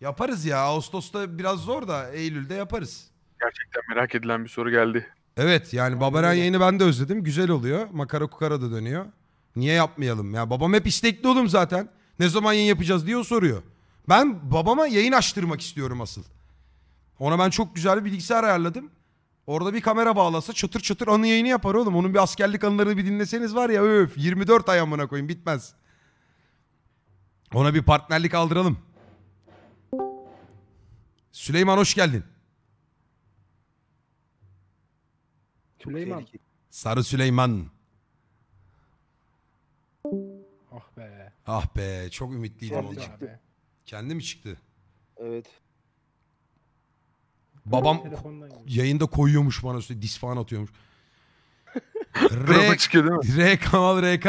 yaparız ya. Ağustos'ta biraz zor da Eylül'de yaparız. Gerçekten merak edilen bir soru geldi. Evet yani Babaren yayını ben de özledim. Güzel oluyor. Makara kukara da dönüyor. Niye yapmayalım? Ya babam hep istekli oğlum zaten. Ne zaman yayın yapacağız diye o soruyor. Ben babama yayın açtırmak istiyorum asıl. Ona ben çok güzel bir bilgisayar ayarladım. Orada bir kamera bağlasa çatır çatır anı yayını yapar oğlum. Onun bir askerlik anılarını bir dinleseniz var ya öf 24 ay amına koyayım bitmez. Ona bir partnerlik aldıralım. Süleyman hoş geldin. Süleyman. Sarı Süleyman. Ah be. Ah be çok ümitliydim Kendi çıktı. Kendi mi çıktı? Evet. Babam yayında koyuyormuş bana üstüne dis falan atıyormuş. R, Gruba çıkıyor değil mi? R Kamal RK.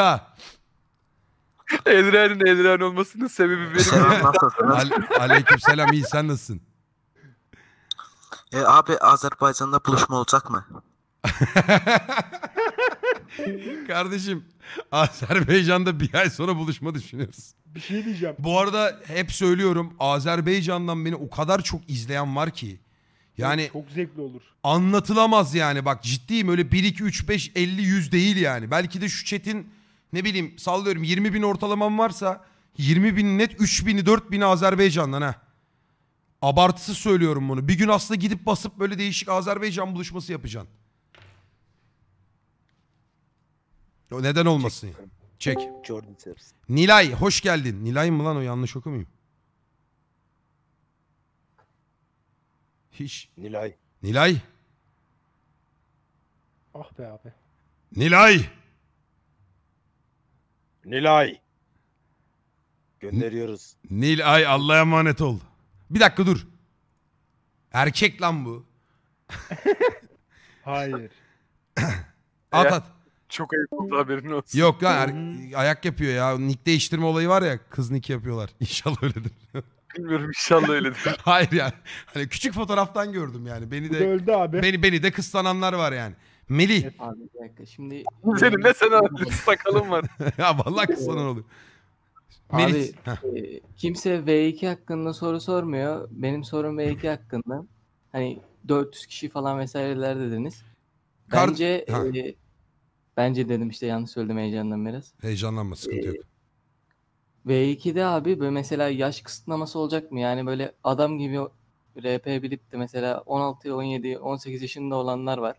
Edren'in Edren olmasının sebebi benim. Selam nasılsınız? Aleyküm selam iyi sen nasılsın? E, abi Azerbaycan'da buluşma olacak mı? Kardeşim Azerbaycan'da bir ay sonra buluşma düşünüyoruz. Bir şey diyeceğim. Bu arada hep söylüyorum Azerbaycan'dan beni o kadar çok izleyen var ki. Yani Çok zevkli olur. anlatılamaz yani bak ciddiyim öyle 1 2 3 5 50 100 değil yani. Belki de şu chat'in ne bileyim sallıyorum 20 bin ortalamam varsa 20 bin net 3 bini 4 bini Azerbaycan'dan ha. Abartısı söylüyorum bunu. Bir gün aslında gidip basıp böyle değişik Azerbaycan buluşması yapacaksın. O neden olmasın ya? Çek. Jordan Sims. Nilay hoş geldin. Nilay mı lan o yanlış okumayayım. Hiç. Nilay. Nilay. Ah be abi. Nilay. Nilay. Gönderiyoruz. Nilay Allah'a emanet ol. Bir dakika dur. Erkek lan bu. Hayır. at at. Çok ayıp oldu haberin olsun. Yok lan er- hmm. ayak yapıyor ya. Nick değiştirme olayı var ya. Kız nick yapıyorlar. İnşallah öyledir. Bilmiyorum inşallah öyledir. Hayır yani. Hani küçük fotoğraftan gördüm yani. Beni de abi. beni beni de kıslananlar var yani. Melih. Şimdi Senin ne sen sakalın var. ya vallahi kısanan oluyor. Melih. e, kimse V2 hakkında soru sormuyor. Benim sorum V2 hakkında. Hani 400 kişi falan vesaireler dediniz. Bence Ha. e, bence dedim işte yanlış söyledim heyecandan biraz. Heyecanlanma sıkıntı e, yok. V2'de abi böyle mesela yaş kısıtlaması olacak mı? Yani böyle adam gibi RP bilip de mesela 16, 17, 18 yaşında olanlar var.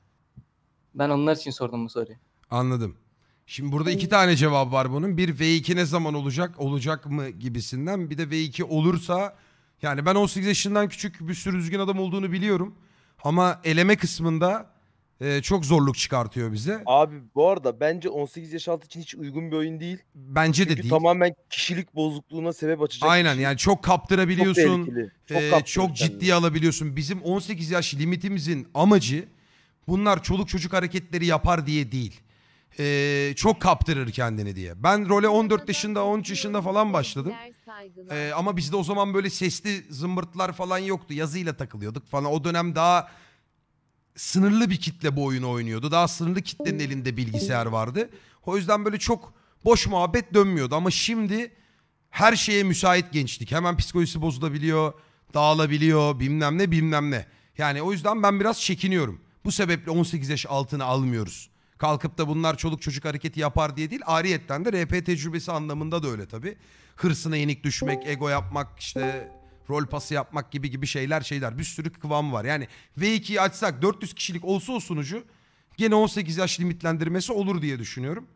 Ben onlar için sordum bu soruyu. Anladım. Şimdi burada iki tane cevap var bunun. Bir V2 ne zaman olacak, olacak mı gibisinden. Bir de V2 olursa yani ben 18 yaşından küçük bir sürü düzgün adam olduğunu biliyorum. Ama eleme kısmında e, çok zorluk çıkartıyor bize. Abi bu arada bence 18 yaş altı için hiç uygun bir oyun değil. Bence de değil. tamamen kişilik bozukluğuna sebep açacak. Aynen yani çok kaptırabiliyorsun. Çok tehlikeli. E, çok, Çok, e, alabiliyorsun. Bizim 18 yaş limitimizin amacı bunlar çoluk çocuk hareketleri yapar diye değil. Ee, çok kaptırır kendini diye. Ben role 14 yaşında 13 yaşında falan başladım. Ee, ama bizde o zaman böyle sesli zımbırtlar falan yoktu. Yazıyla takılıyorduk falan. O dönem daha sınırlı bir kitle bu oyunu oynuyordu. Daha sınırlı kitlenin elinde bilgisayar vardı. O yüzden böyle çok boş muhabbet dönmüyordu. Ama şimdi her şeye müsait gençlik. Hemen psikolojisi bozulabiliyor, dağılabiliyor, bilmem ne bilmem ne. Yani o yüzden ben biraz çekiniyorum. Bu sebeple 18 yaş altını almıyoruz. Kalkıp da bunlar çoluk çocuk hareketi yapar diye değil. Ariyetten de RP tecrübesi anlamında da öyle tabii. Hırsına yenik düşmek, ego yapmak, işte rol pası yapmak gibi gibi şeyler şeyler. Bir sürü kıvam var. Yani V2'yi açsak 400 kişilik olsa o sunucu gene 18 yaş limitlendirmesi olur diye düşünüyorum.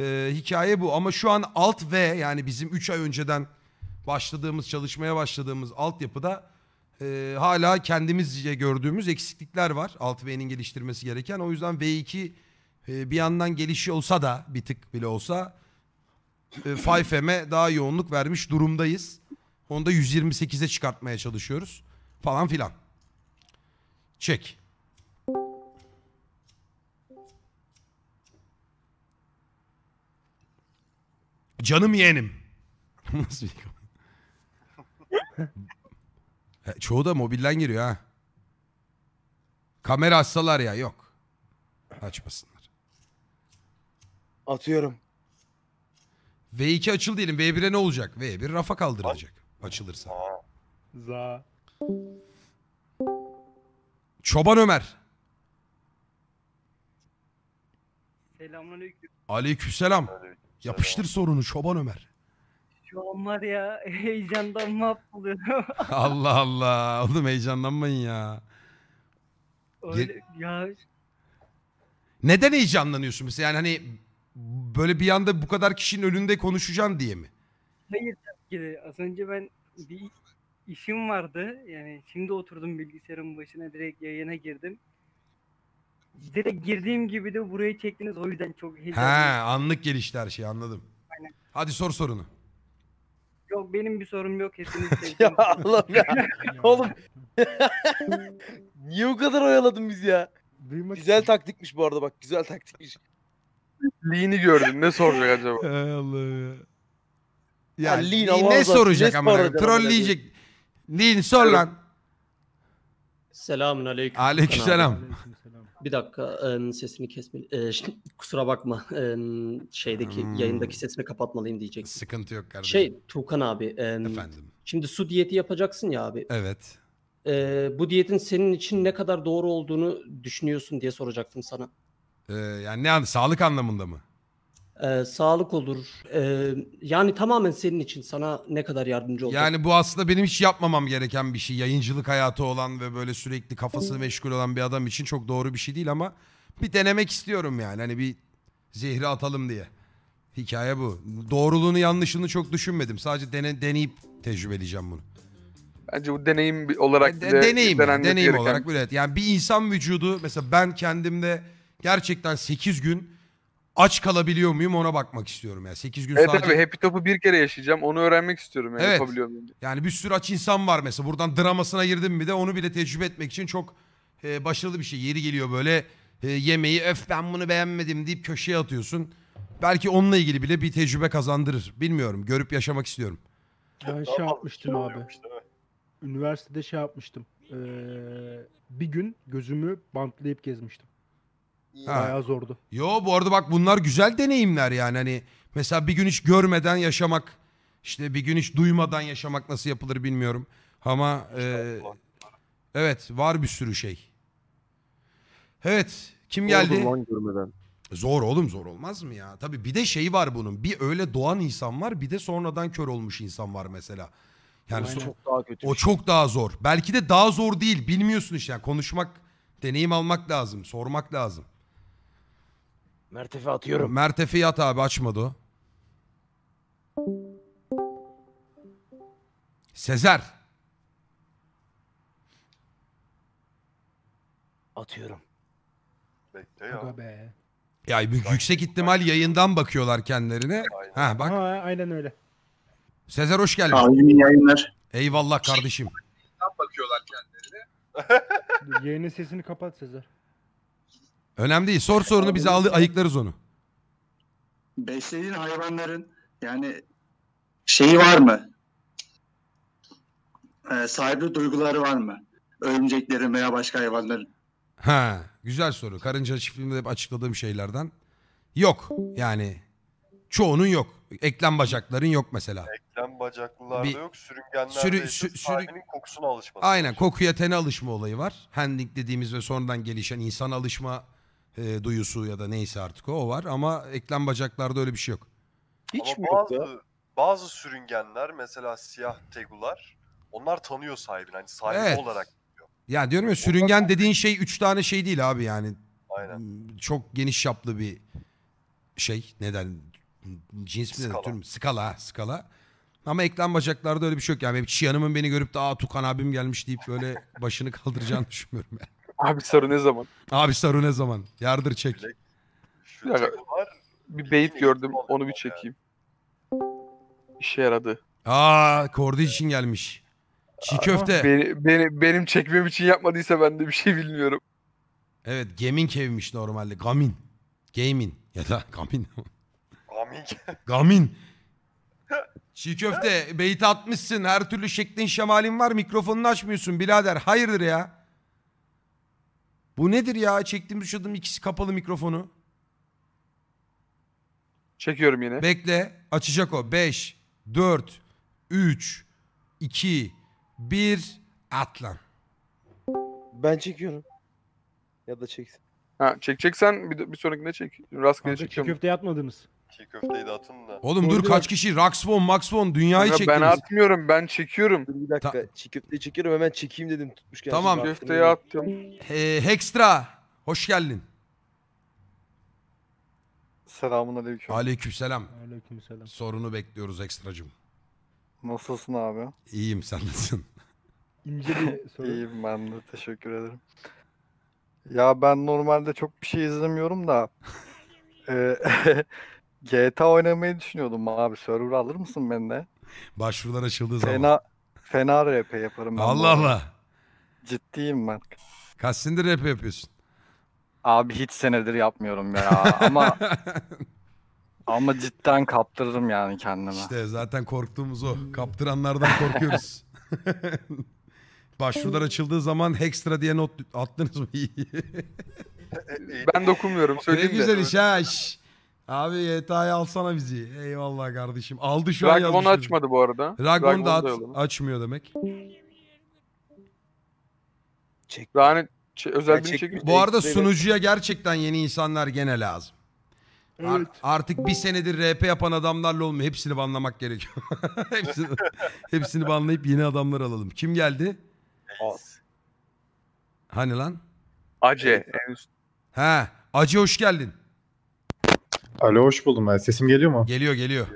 Ee, hikaye bu ama şu an alt V yani bizim 3 ay önceden başladığımız çalışmaya başladığımız altyapıda e, hala kendimizce gördüğümüz eksiklikler var. 6V'nin geliştirmesi gereken. O yüzden V2 e, bir yandan gelişiyor olsa da bir tık bile olsa e, 5M'e daha yoğunluk vermiş durumdayız. Onu da 128'e çıkartmaya çalışıyoruz. Falan filan. Çek. Canım yeğenim. Nasıl He, çoğu da mobilden giriyor ha. Kamera açsalar ya yok. Açmasınlar. Atıyorum. V2 açıl diyelim. V1'e ne olacak? V1 rafa kaldırılacak. Açılırsa. Za. Çoban Ömer. Selamünaleyküm. Aleykümselam. Yapıştır sorunu Çoban Ömer. Şu an var ya heyecandan mahvoluyorum. Allah Allah. Oğlum heyecanlanmayın ya. Öyle, ya Neden heyecanlanıyorsun mesela? Yani hani böyle bir anda bu kadar kişinin önünde konuşacaksın diye mi? hayır tabii ki Az önce ben bir işim vardı. Yani şimdi oturdum bilgisayarın başına direkt yayına girdim. Direkt girdiğim gibi de burayı çektiniz. O yüzden çok heyecanlıyım. He anlık gelişti her şey anladım. Hadi sor sorunu. Yok benim bir sorum yok kesinlikle. ya Allah ya. Oğlum. Niye bu kadar oyaladın biz ya? Duymak güzel taktikmiş bu arada bak güzel taktikmiş. Lean'i gördüm ne soracak acaba? Hay Allah ya. Ya, ya Lean, Lean ne soracak ama trolleyecek. Lean sor lan. Selamun aleyküm. Aleyküm selam. Bir dakika sesini kesmeli. kusura bakma şeydeki hmm. yayındaki sesini kapatmalıyım diyecektim. Sıkıntı yok kardeşim. Şey Tuğkan abi. Efendim. Şimdi su diyeti yapacaksın ya abi. Evet. bu diyetin senin için ne kadar doğru olduğunu düşünüyorsun diye soracaktım sana. yani ne sağlık anlamında mı? e, sağlık olur. E, yani tamamen senin için sana ne kadar yardımcı olur? Yani bu aslında benim hiç yapmamam gereken bir şey. Yayıncılık hayatı olan ve böyle sürekli kafası meşgul olan bir adam için çok doğru bir şey değil ama bir denemek istiyorum yani. Hani bir zehri atalım diye. Hikaye bu. Doğruluğunu yanlışını çok düşünmedim. Sadece dene, deneyip tecrübeleyeceğim bunu. Bence bu deneyim olarak e, de, deneyim, yani, deneyim gereken... olarak böyle. Evet. Yani bir insan vücudu mesela ben kendimde gerçekten 8 gün aç kalabiliyor muyum ona bakmak istiyorum ya. 8 gün Evet sadece. Happy Top'u bir kere yaşayacağım. Onu öğrenmek istiyorum. Yani, Evet. Yapabiliyor muyum diye. Yani bir sürü aç insan var mesela. Buradan dramasına girdim bir de onu bile tecrübe etmek için çok e, başarılı bir şey. Yeri geliyor böyle e, yemeği öf ben bunu beğenmedim deyip köşeye atıyorsun. Belki onunla ilgili bile bir tecrübe kazandırır. Bilmiyorum. Görüp yaşamak istiyorum. Ben şey yapmıştım şey abi. Üniversitede şey yapmıştım. Ee, bir gün gözümü bantlayıp gezmiştim. Ha. Bayağı zordu. Yo bu arada bak bunlar güzel deneyimler yani hani mesela bir gün hiç görmeden yaşamak işte bir gün hiç duymadan yaşamak nasıl yapılır bilmiyorum ama e, evet var bir sürü şey. Evet kim geldi? Olur lan görmeden. Zor oğlum zor olmaz mı ya? Tabii bir de şey var bunun bir öyle doğan insan var bir de sonradan kör olmuş insan var mesela. Yani Aynen. çok daha kötü. O şey. çok daha zor. Belki de daha zor değil bilmiyorsun işte yani konuşmak deneyim almak lazım sormak lazım. Mertefe atıyorum. Mertefi at abi açmadı o. Sezer. Atıyorum. Bekle ya. Aga be. Ya bir yüksek ihtimal yayından bakıyorlar kendilerine. Ha bak. Ha, aynen öyle. Sezer hoş geldin. Abi yayınlar. Eyvallah kardeşim. Bakıyorlar kendilerine. Dur, Yayının sesini kapat Sezer. Önemli değil. Sor sorunu bize al, ayıklarız onu. Beslediğin hayvanların yani şeyi var mı? Ee, sahibi duyguları var mı? Örümceklerin veya başka hayvanların. Ha, güzel soru. Karınca çiftliğinde hep açıkladığım şeylerden. Yok yani çoğunun yok. Eklem bacakların yok mesela. Eklem bacaklılarda Bir- yok. Sürüngenlerde sürü- ise sürü- kokusuna alışması. Aynen kokuya tene alışma olayı var. Handling dediğimiz ve sonradan gelişen insan alışma e, duyusu ya da neyse artık o, var. Ama eklem bacaklarda öyle bir şey yok. Hiç Ama mi bazı, bazı sürüngenler mesela siyah tegular onlar tanıyor sahibini. Hani sahibi Evet. olarak Ya diyorum ya sürüngen dediğin şey üç tane şey değil abi yani. aynen. Çok geniş yaplı bir şey. Neden? Cins mi? Skala. Skala. Tür mü? Skala skala. Ama eklem bacaklarda öyle bir şey yok. Yani benim çiyanımın beni görüp de aa Tukan abim gelmiş deyip böyle başını kaldıracağını düşünmüyorum. Yani. Abi Saru ne zaman? Abi Saru ne zaman? Yardır çek. Şu Bir var. Bir bait gördüm onu bir çekeyim. İşe yaradı. Aa kordi için gelmiş. Çiğ köfte. Beni, beni, benim çekmem için yapmadıysa ben de bir şey bilmiyorum. Evet gemin kevmiş normalde. Gamin. Gaming. Ya da gamin. Amin. gamin. Çiğ köfte bait atmışsın. Her türlü şeklin şemalin var. Mikrofonunu açmıyorsun birader. Hayırdır ya? Bu nedir ya? Çektim düşürdüm ikisi kapalı mikrofonu. Çekiyorum yine. Bekle. Açacak o. 5, 4, 3, 2, 1. Atlan. Ben çekiyorum. Ya da çeksin. Ha, çekeceksen bir, bir sonrakinde çek. Rastgele Kanka çiğ çekiyorum. köfte yatmadınız. Çiğ köfteyi de atın da. Oğlum dur kaç kişi? Raxvon, Maxvon dünyayı Kanka, çektiniz. ben atmıyorum ben çekiyorum. Dur bir dakika. Ta- Çiğ köfteyi çekiyorum hemen çekeyim dedim tutmuşken. Tamam. Köfteyi attım. Ee, Hextra hoş geldin. Selamun aleyküm. Aleykümselam. Aleykümselam. Sorunu bekliyoruz Hextracım. Nasılsın abi? İyiyim sen nasılsın? İnce bir soru. İyiyim ben de teşekkür ederim. Ya ben normalde çok bir şey izlemiyorum da. E, GTA oynamayı düşünüyordum abi. Server alır mısın benimle? Başvurular açıldığı zaman. Fena, fena RP yaparım ben. Allah Allah. Ciddiyim ben. Kaç senedir rap yapıyorsun? Abi hiç senedir yapmıyorum ya ama ama cidden kaptırırım yani kendime. İşte zaten korktuğumuz o. Kaptıranlardan korkuyoruz. Başvurular açıldığı zaman Hextra diye not attınız mı? ben dokunmuyorum. Ne güzel iş ha. Abi YTA'yı alsana bizi. Eyvallah kardeşim. Aldı şu an Dragon yazmış. açmadı bu arada. Dragon da at- açmıyor demek. Çek. Rani özel bir çekim. Bu arada sunucuya gerçekten yeni insanlar gene lazım. Ar- artık bir senedir RP yapan adamlarla olmuyor. Hepsini banlamak gerekiyor. hepsini, hepsini banlayıp yeni adamlar alalım. Kim geldi? Hani lan? Ace. En üst. He. Acı hoş geldin. Alo hoş buldum ben. Sesim geliyor mu? Geliyor geliyor.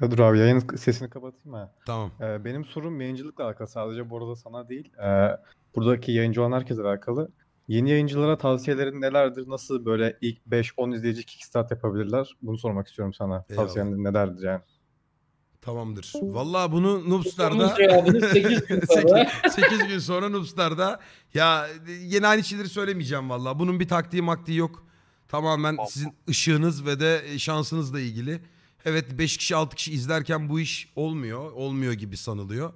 Ya dur abi yayın sesini kapatayım ha. Tamam. Ee, benim sorum yayıncılıkla alakalı. Sadece bu arada sana değil. Ee, buradaki yayıncı olan herkese alakalı. Yeni yayıncılara tavsiyelerin nelerdir? Nasıl böyle ilk 5-10 izleyici kickstart yapabilirler? Bunu sormak istiyorum sana. Eyvallah. Tavsiyen nelerdir yani? Tamamdır. Vallahi bunu Noobstar'da 8 gün sonra 8, 8 gün sonra Noobstar'da ya yeni aynı şeyleri söylemeyeceğim vallahi. Bunun bir taktiği maktiği yok. Tamamen Of. sizin ışığınız ve de e, şansınızla ilgili. Evet 5 kişi 6 kişi izlerken bu iş olmuyor. Olmuyor gibi sanılıyor.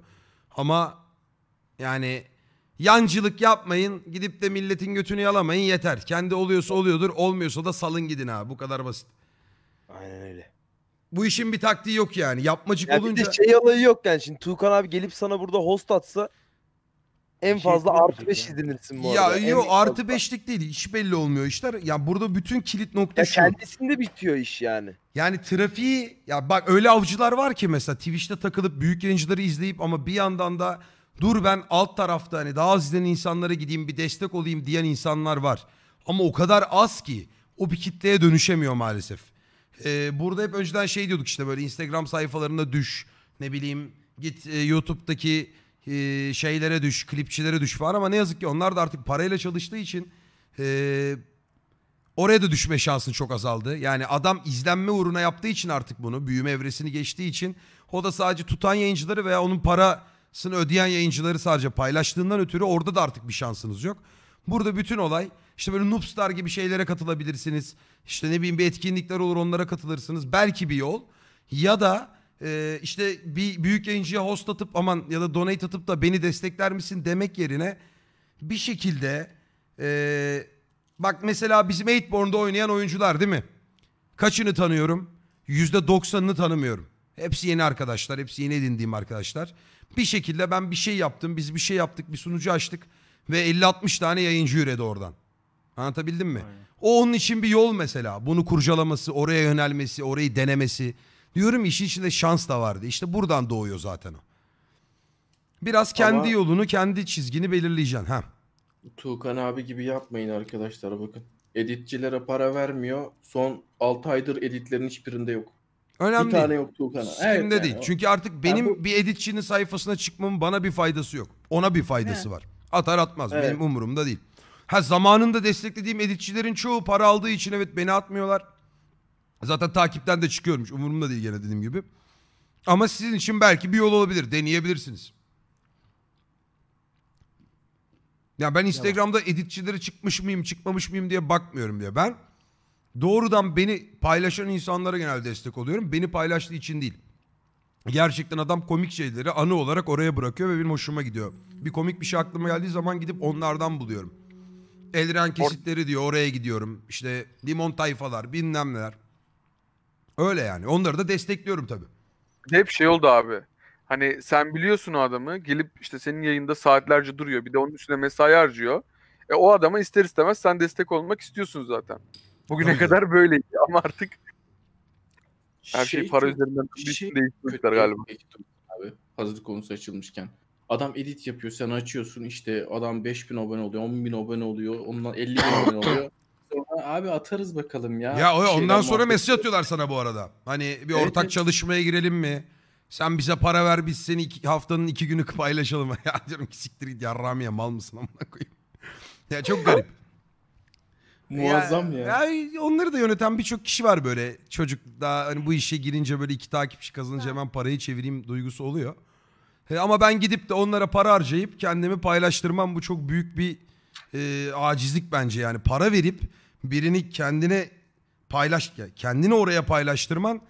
Ama yani yancılık yapmayın. Gidip de milletin götünü yalamayın yeter. Kendi oluyorsa oluyordur. Olmuyorsa da salın gidin abi, Bu kadar basit. Aynen öyle. Bu işin bir taktiği yok yani. Yapmacık Ya bir olunca... de şey olayı yok yani şimdi Tuğkan abi gelip sana burada host atsa en Bir şey fazla artı yapmayacak 5 izlenirsin bu Ya arada. Ya yok artı fazla. 5'lik değil. iş belli olmuyor işler. Ya burada bütün kilit nokta Ya şu. kendisinde bitiyor iş yani. Yani trafiği ya bak öyle avcılar var ki mesela Twitch'te takılıp büyük yayıncıları izleyip ama bir yandan da dur ben alt tarafta hani daha az izlenen insanlara gideyim bir destek olayım diyen insanlar var. Ama o kadar az ki o bir kitleye dönüşemiyor maalesef. Ee, burada hep önceden şey diyorduk işte böyle Instagram sayfalarında düş ne bileyim git e, YouTube'daki ee, şeylere düş, klipçilere düş falan ama ne yazık ki onlar da artık parayla çalıştığı için e, oraya da düşme şansın çok azaldı. Yani adam izlenme uğruna yaptığı için artık bunu büyüme evresini geçtiği için o da sadece tutan yayıncıları veya onun parasını ödeyen yayıncıları sadece paylaştığından ötürü orada da artık bir şansınız yok. Burada bütün olay işte böyle Noobstar gibi şeylere katılabilirsiniz. İşte ne bileyim bir etkinlikler olur onlara katılırsınız. Belki bir yol. Ya da ee, işte bir büyük yayıncıya host atıp aman ya da donate atıp da beni destekler misin demek yerine bir şekilde e, bak mesela bizim 8born'da oynayan oyuncular değil mi? Kaçını tanıyorum? %90'ını tanımıyorum. Hepsi yeni arkadaşlar. Hepsi yeni edindiğim arkadaşlar. Bir şekilde ben bir şey yaptım. Biz bir şey yaptık. Bir sunucu açtık. Ve 50-60 tane yayıncı üredi oradan. Anlatabildim mi? Aynen. O onun için bir yol mesela. Bunu kurcalaması, oraya yönelmesi, orayı denemesi. Diyorum işin içinde şans da vardı. İşte buradan doğuyor zaten o. Biraz kendi Ama- yolunu, kendi çizgini belirleyeceksin. Ha. Tuğkan abi gibi yapmayın arkadaşlar bakın. Editçilere para vermiyor. Son 6 aydır editlerin hiçbirinde yok. Önemli bir tane yok Tuğkan abi. Evet Sikimde değil. o- Çünkü artık benim bu- bir editçinin sayfasına çıkmamın bana bir faydası yok. Ona bir faydası var. Atar atmaz. Evet. Benim umurumda değil. Ha zamanında desteklediğim editçilerin çoğu para aldığı için evet beni atmıyorlar. Zaten takipten de çıkıyormuş. Umurumda değil gene dediğim gibi. Ama sizin için belki bir yol olabilir. Deneyebilirsiniz. Ya ben Instagram'da editçilere çıkmış mıyım çıkmamış mıyım diye bakmıyorum diye. Ben doğrudan beni paylaşan insanlara genelde destek oluyorum. Beni paylaştığı için değil. Gerçekten adam komik şeyleri anı olarak oraya bırakıyor ve benim hoşuma gidiyor. Bir komik bir şey aklıma geldiği zaman gidip onlardan buluyorum. Elren kesitleri diyor oraya gidiyorum. İşte limon tayfalar bilmem neler. Öyle yani. Onları da destekliyorum tabii. Hep şey oldu abi. Hani sen biliyorsun o adamı gelip işte senin yayında saatlerce duruyor. Bir de onun üstüne mesai harcıyor. E o adama ister istemez sen destek olmak istiyorsun zaten. Bugüne Tabii kadar böyleydi ama artık her şey, şey para üzerinden bir şey, şey değiştirmişler galiba. Abi, hazır konusu açılmışken. Adam edit yapıyor sen açıyorsun işte adam 5000 abone oluyor 10 bin abone oluyor ondan 50 bin abone oluyor. Abi atarız bakalım ya. Ya o, ondan sonra muhabbet- mesaj atıyorlar sana bu arada. Hani bir Evet, ortak evet. çalışmaya girelim mi? Sen bize para ver biz seni iki, haftanın iki günü paylaşalım. ya diyorum ki siktir git yarrağım ya mal mısın amına koyayım. Ya çok garip. Muazzam ya. ya onları da yöneten birçok kişi var böyle. Çocuk daha hani bu işe girince böyle iki takipçi kazanınca hemen parayı çevireyim duygusu oluyor. E, ama ben gidip de onlara para harcayıp kendimi paylaştırmam bu çok büyük bir e, acizlik bence yani. Para verip birini kendine paylaş kendini oraya paylaştırman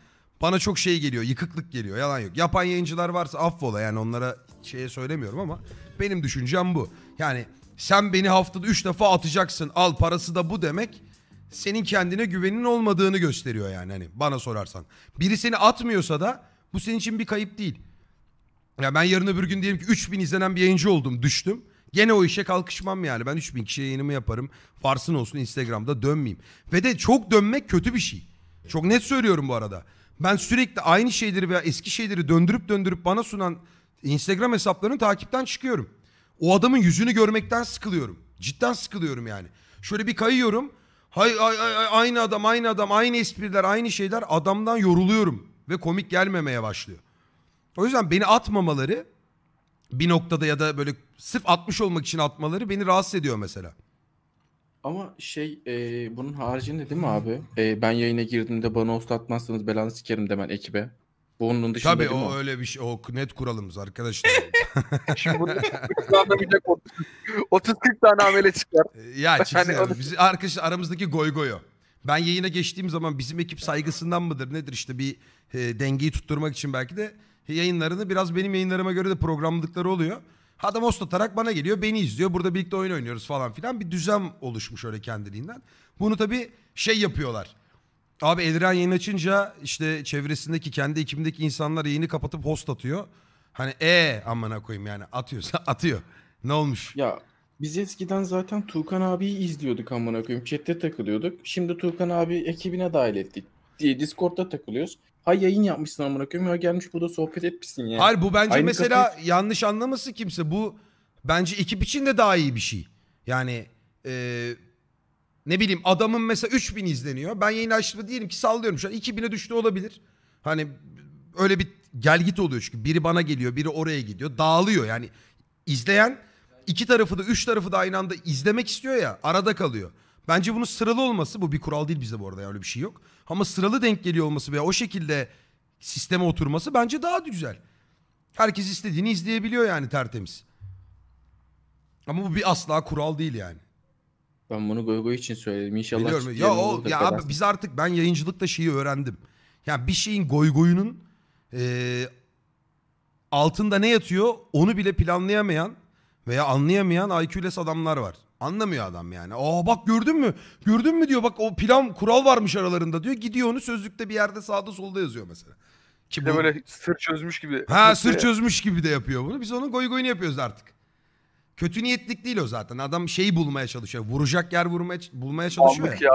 bana çok şey geliyor. Yıkıklık geliyor. Yalan yok. Yapan yayıncılar varsa affola yani onlara şeye söylemiyorum ama benim düşüncem bu. Yani sen beni haftada 3 defa atacaksın. Al parası da bu demek. Senin kendine güvenin olmadığını gösteriyor yani hani bana sorarsan. Biri seni atmıyorsa da bu senin için bir kayıp değil. Ya ben yarın öbür gün diyelim ki 3000 izlenen bir yayıncı oldum, düştüm. Gene o işe kalkışmam yani. Ben 3000 kişiye yayınımı yaparım. Farsın olsun Instagram'da dönmeyeyim. Ve de çok dönmek kötü bir şey. Çok net söylüyorum bu arada. Ben sürekli aynı şeyleri veya eski şeyleri döndürüp döndürüp bana sunan Instagram hesaplarını takipten çıkıyorum. O adamın yüzünü görmekten sıkılıyorum. Cidden sıkılıyorum yani. Şöyle bir kayıyorum. Hay, hay, hay, aynı adam, aynı adam, aynı espriler, aynı şeyler. Adamdan yoruluyorum ve komik gelmemeye başlıyor. O yüzden beni atmamaları bir noktada ya da böyle sırf 60 olmak için atmaları beni rahatsız ediyor mesela. Ama şey e, bunun haricinde değil mi abi? E, ben yayına girdiğimde bana host atmazsanız belanı sikerim demen ekibe. Bu onun dışında Tabii değil o mi? öyle bir şey. O net kuralımız arkadaşlar. Şimdi bunu 30-40 tane amele çıkar. E, ya yani, yani. Biz aramızdaki goy goyo. Ben yayına geçtiğim zaman bizim ekip saygısından mıdır nedir işte bir e, dengeyi tutturmak için belki de yayınlarını biraz benim yayınlarıma göre de programladıkları oluyor. Adam host atarak bana geliyor beni izliyor burada birlikte oyun oynuyoruz falan filan bir düzen oluşmuş öyle kendiliğinden. Bunu tabii şey yapıyorlar. Abi Eliren yayın açınca işte çevresindeki kendi ekibindeki insanlar yayını kapatıp host atıyor. Hani e ee, amına koyayım yani atıyorsa atıyor. Ne olmuş? Ya biz eskiden zaten Tuğkan abiyi izliyorduk amına koyayım. Chat'te takılıyorduk. Şimdi Tuğkan abi ekibine dahil ettik diye Discord'da takılıyoruz. Ha yayın yapmışsın amına koyayım. Ha gelmiş burada sohbet etmişsin yani. Hayır bu bence Aynı mesela kafayı... yanlış anlaması kimse. Bu bence ekip için de daha iyi bir şey. Yani e, ne bileyim adamın mesela 3000 izleniyor. Ben yayın açtığımda diyelim ki sallıyorum şu an 2000'e düştü olabilir. Hani öyle bir gel git oluyor çünkü biri bana geliyor biri oraya gidiyor dağılıyor yani izleyen iki tarafı da üç tarafı da aynı anda izlemek istiyor ya arada kalıyor. Bence bunun sıralı olması bu bir kural değil bize bu arada ya öyle bir şey yok. Ama sıralı denk geliyor olması veya o şekilde sisteme oturması bence daha güzel. Herkes istediğini izleyebiliyor yani tertemiz. Ama bu bir asla kural değil yani. Ben bunu goy goy için söyledim. İnşallah Biliyorum. Ya, o, ya abi biz artık ben yayıncılıkta şeyi öğrendim. Yani bir şeyin goygoyunun e, altında ne yatıyor onu bile planlayamayan veya anlayamayan IQ'les adamlar var. Anlamıyor adam yani. Aa bak gördün mü? Gördün mü diyor bak o plan kural varmış aralarında diyor. Gidiyor onu sözlükte bir yerde sağda solda yazıyor mesela. Ki bu... böyle sır çözmüş gibi. Ha sır çözmüş gibi de yapıyor bunu. Biz onun goy goyunu yapıyoruz artık. Kötü niyetlik değil o zaten. Adam şeyi bulmaya çalışıyor. Vuracak yer vurmaya, bulmaya çalışıyor. Mallık ya.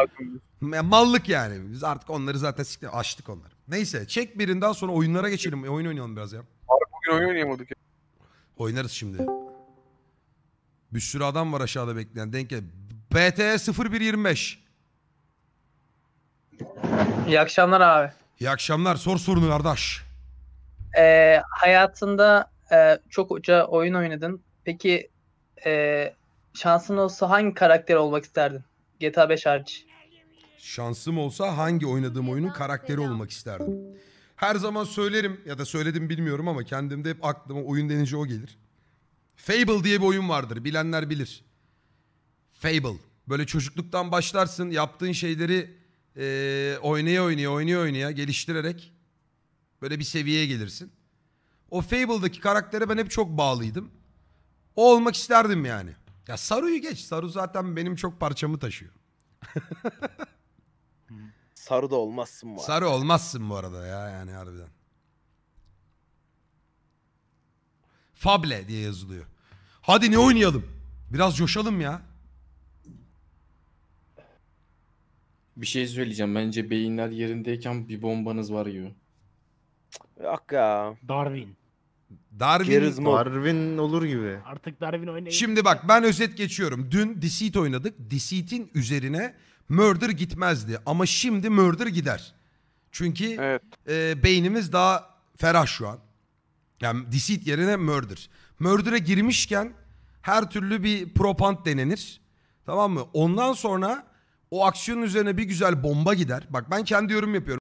ya. Mallık yani. Biz artık onları zaten sikti, açtık onları. Neyse çek birinden sonra oyunlara geçelim. Oyun oynayalım biraz ya. Abi bugün oyun oynayamadık ya. Oynarız şimdi. Bir sürü adam var aşağıda bekleyen. Denk gel. BTE 0125. İyi akşamlar abi. İyi akşamlar. Sor sorunu kardeş. Ee, hayatında e, çokça oyun oynadın. Peki e, şansın olsa hangi karakter olmak isterdin? GTA 5 hariç. Şansım olsa hangi oynadığım oyunun karakteri olmak isterdim. Her zaman söylerim ya da söyledim bilmiyorum ama kendimde hep aklıma oyun denince o gelir. Fable diye bir oyun vardır. Bilenler bilir. Fable. Böyle çocukluktan başlarsın. Yaptığın şeyleri e, oynaya oynaya oynaya oynaya geliştirerek böyle bir seviyeye gelirsin. O Fable'daki karaktere ben hep çok bağlıydım. O olmak isterdim yani. Ya Saru'yu geç. Saru zaten benim çok parçamı taşıyor. Saru da olmazsın bu arada. Saru olmazsın bu arada ya yani harbiden. Fable diye yazılıyor. Hadi ne oynayalım? Biraz coşalım ya. Bir şey söyleyeceğim. Bence beyinler yerindeyken bir bombanız var gibi. Yok ya. Darwin. Darwin. Darwin olur gibi. Artık Darwin oynayın. Şimdi bak ben özet geçiyorum. Dün Deceit oynadık. Deceit'in üzerine Murder gitmezdi. Ama şimdi Murder gider. Çünkü Evet. e, beynimiz daha ferah şu an. Yani Deceit yerine Murder. Mördüre girmişken her türlü bir propant denenir. Tamam mı? Ondan sonra o aksiyonun üzerine bir güzel bomba gider. Bak ben kendi yorum yapıyorum.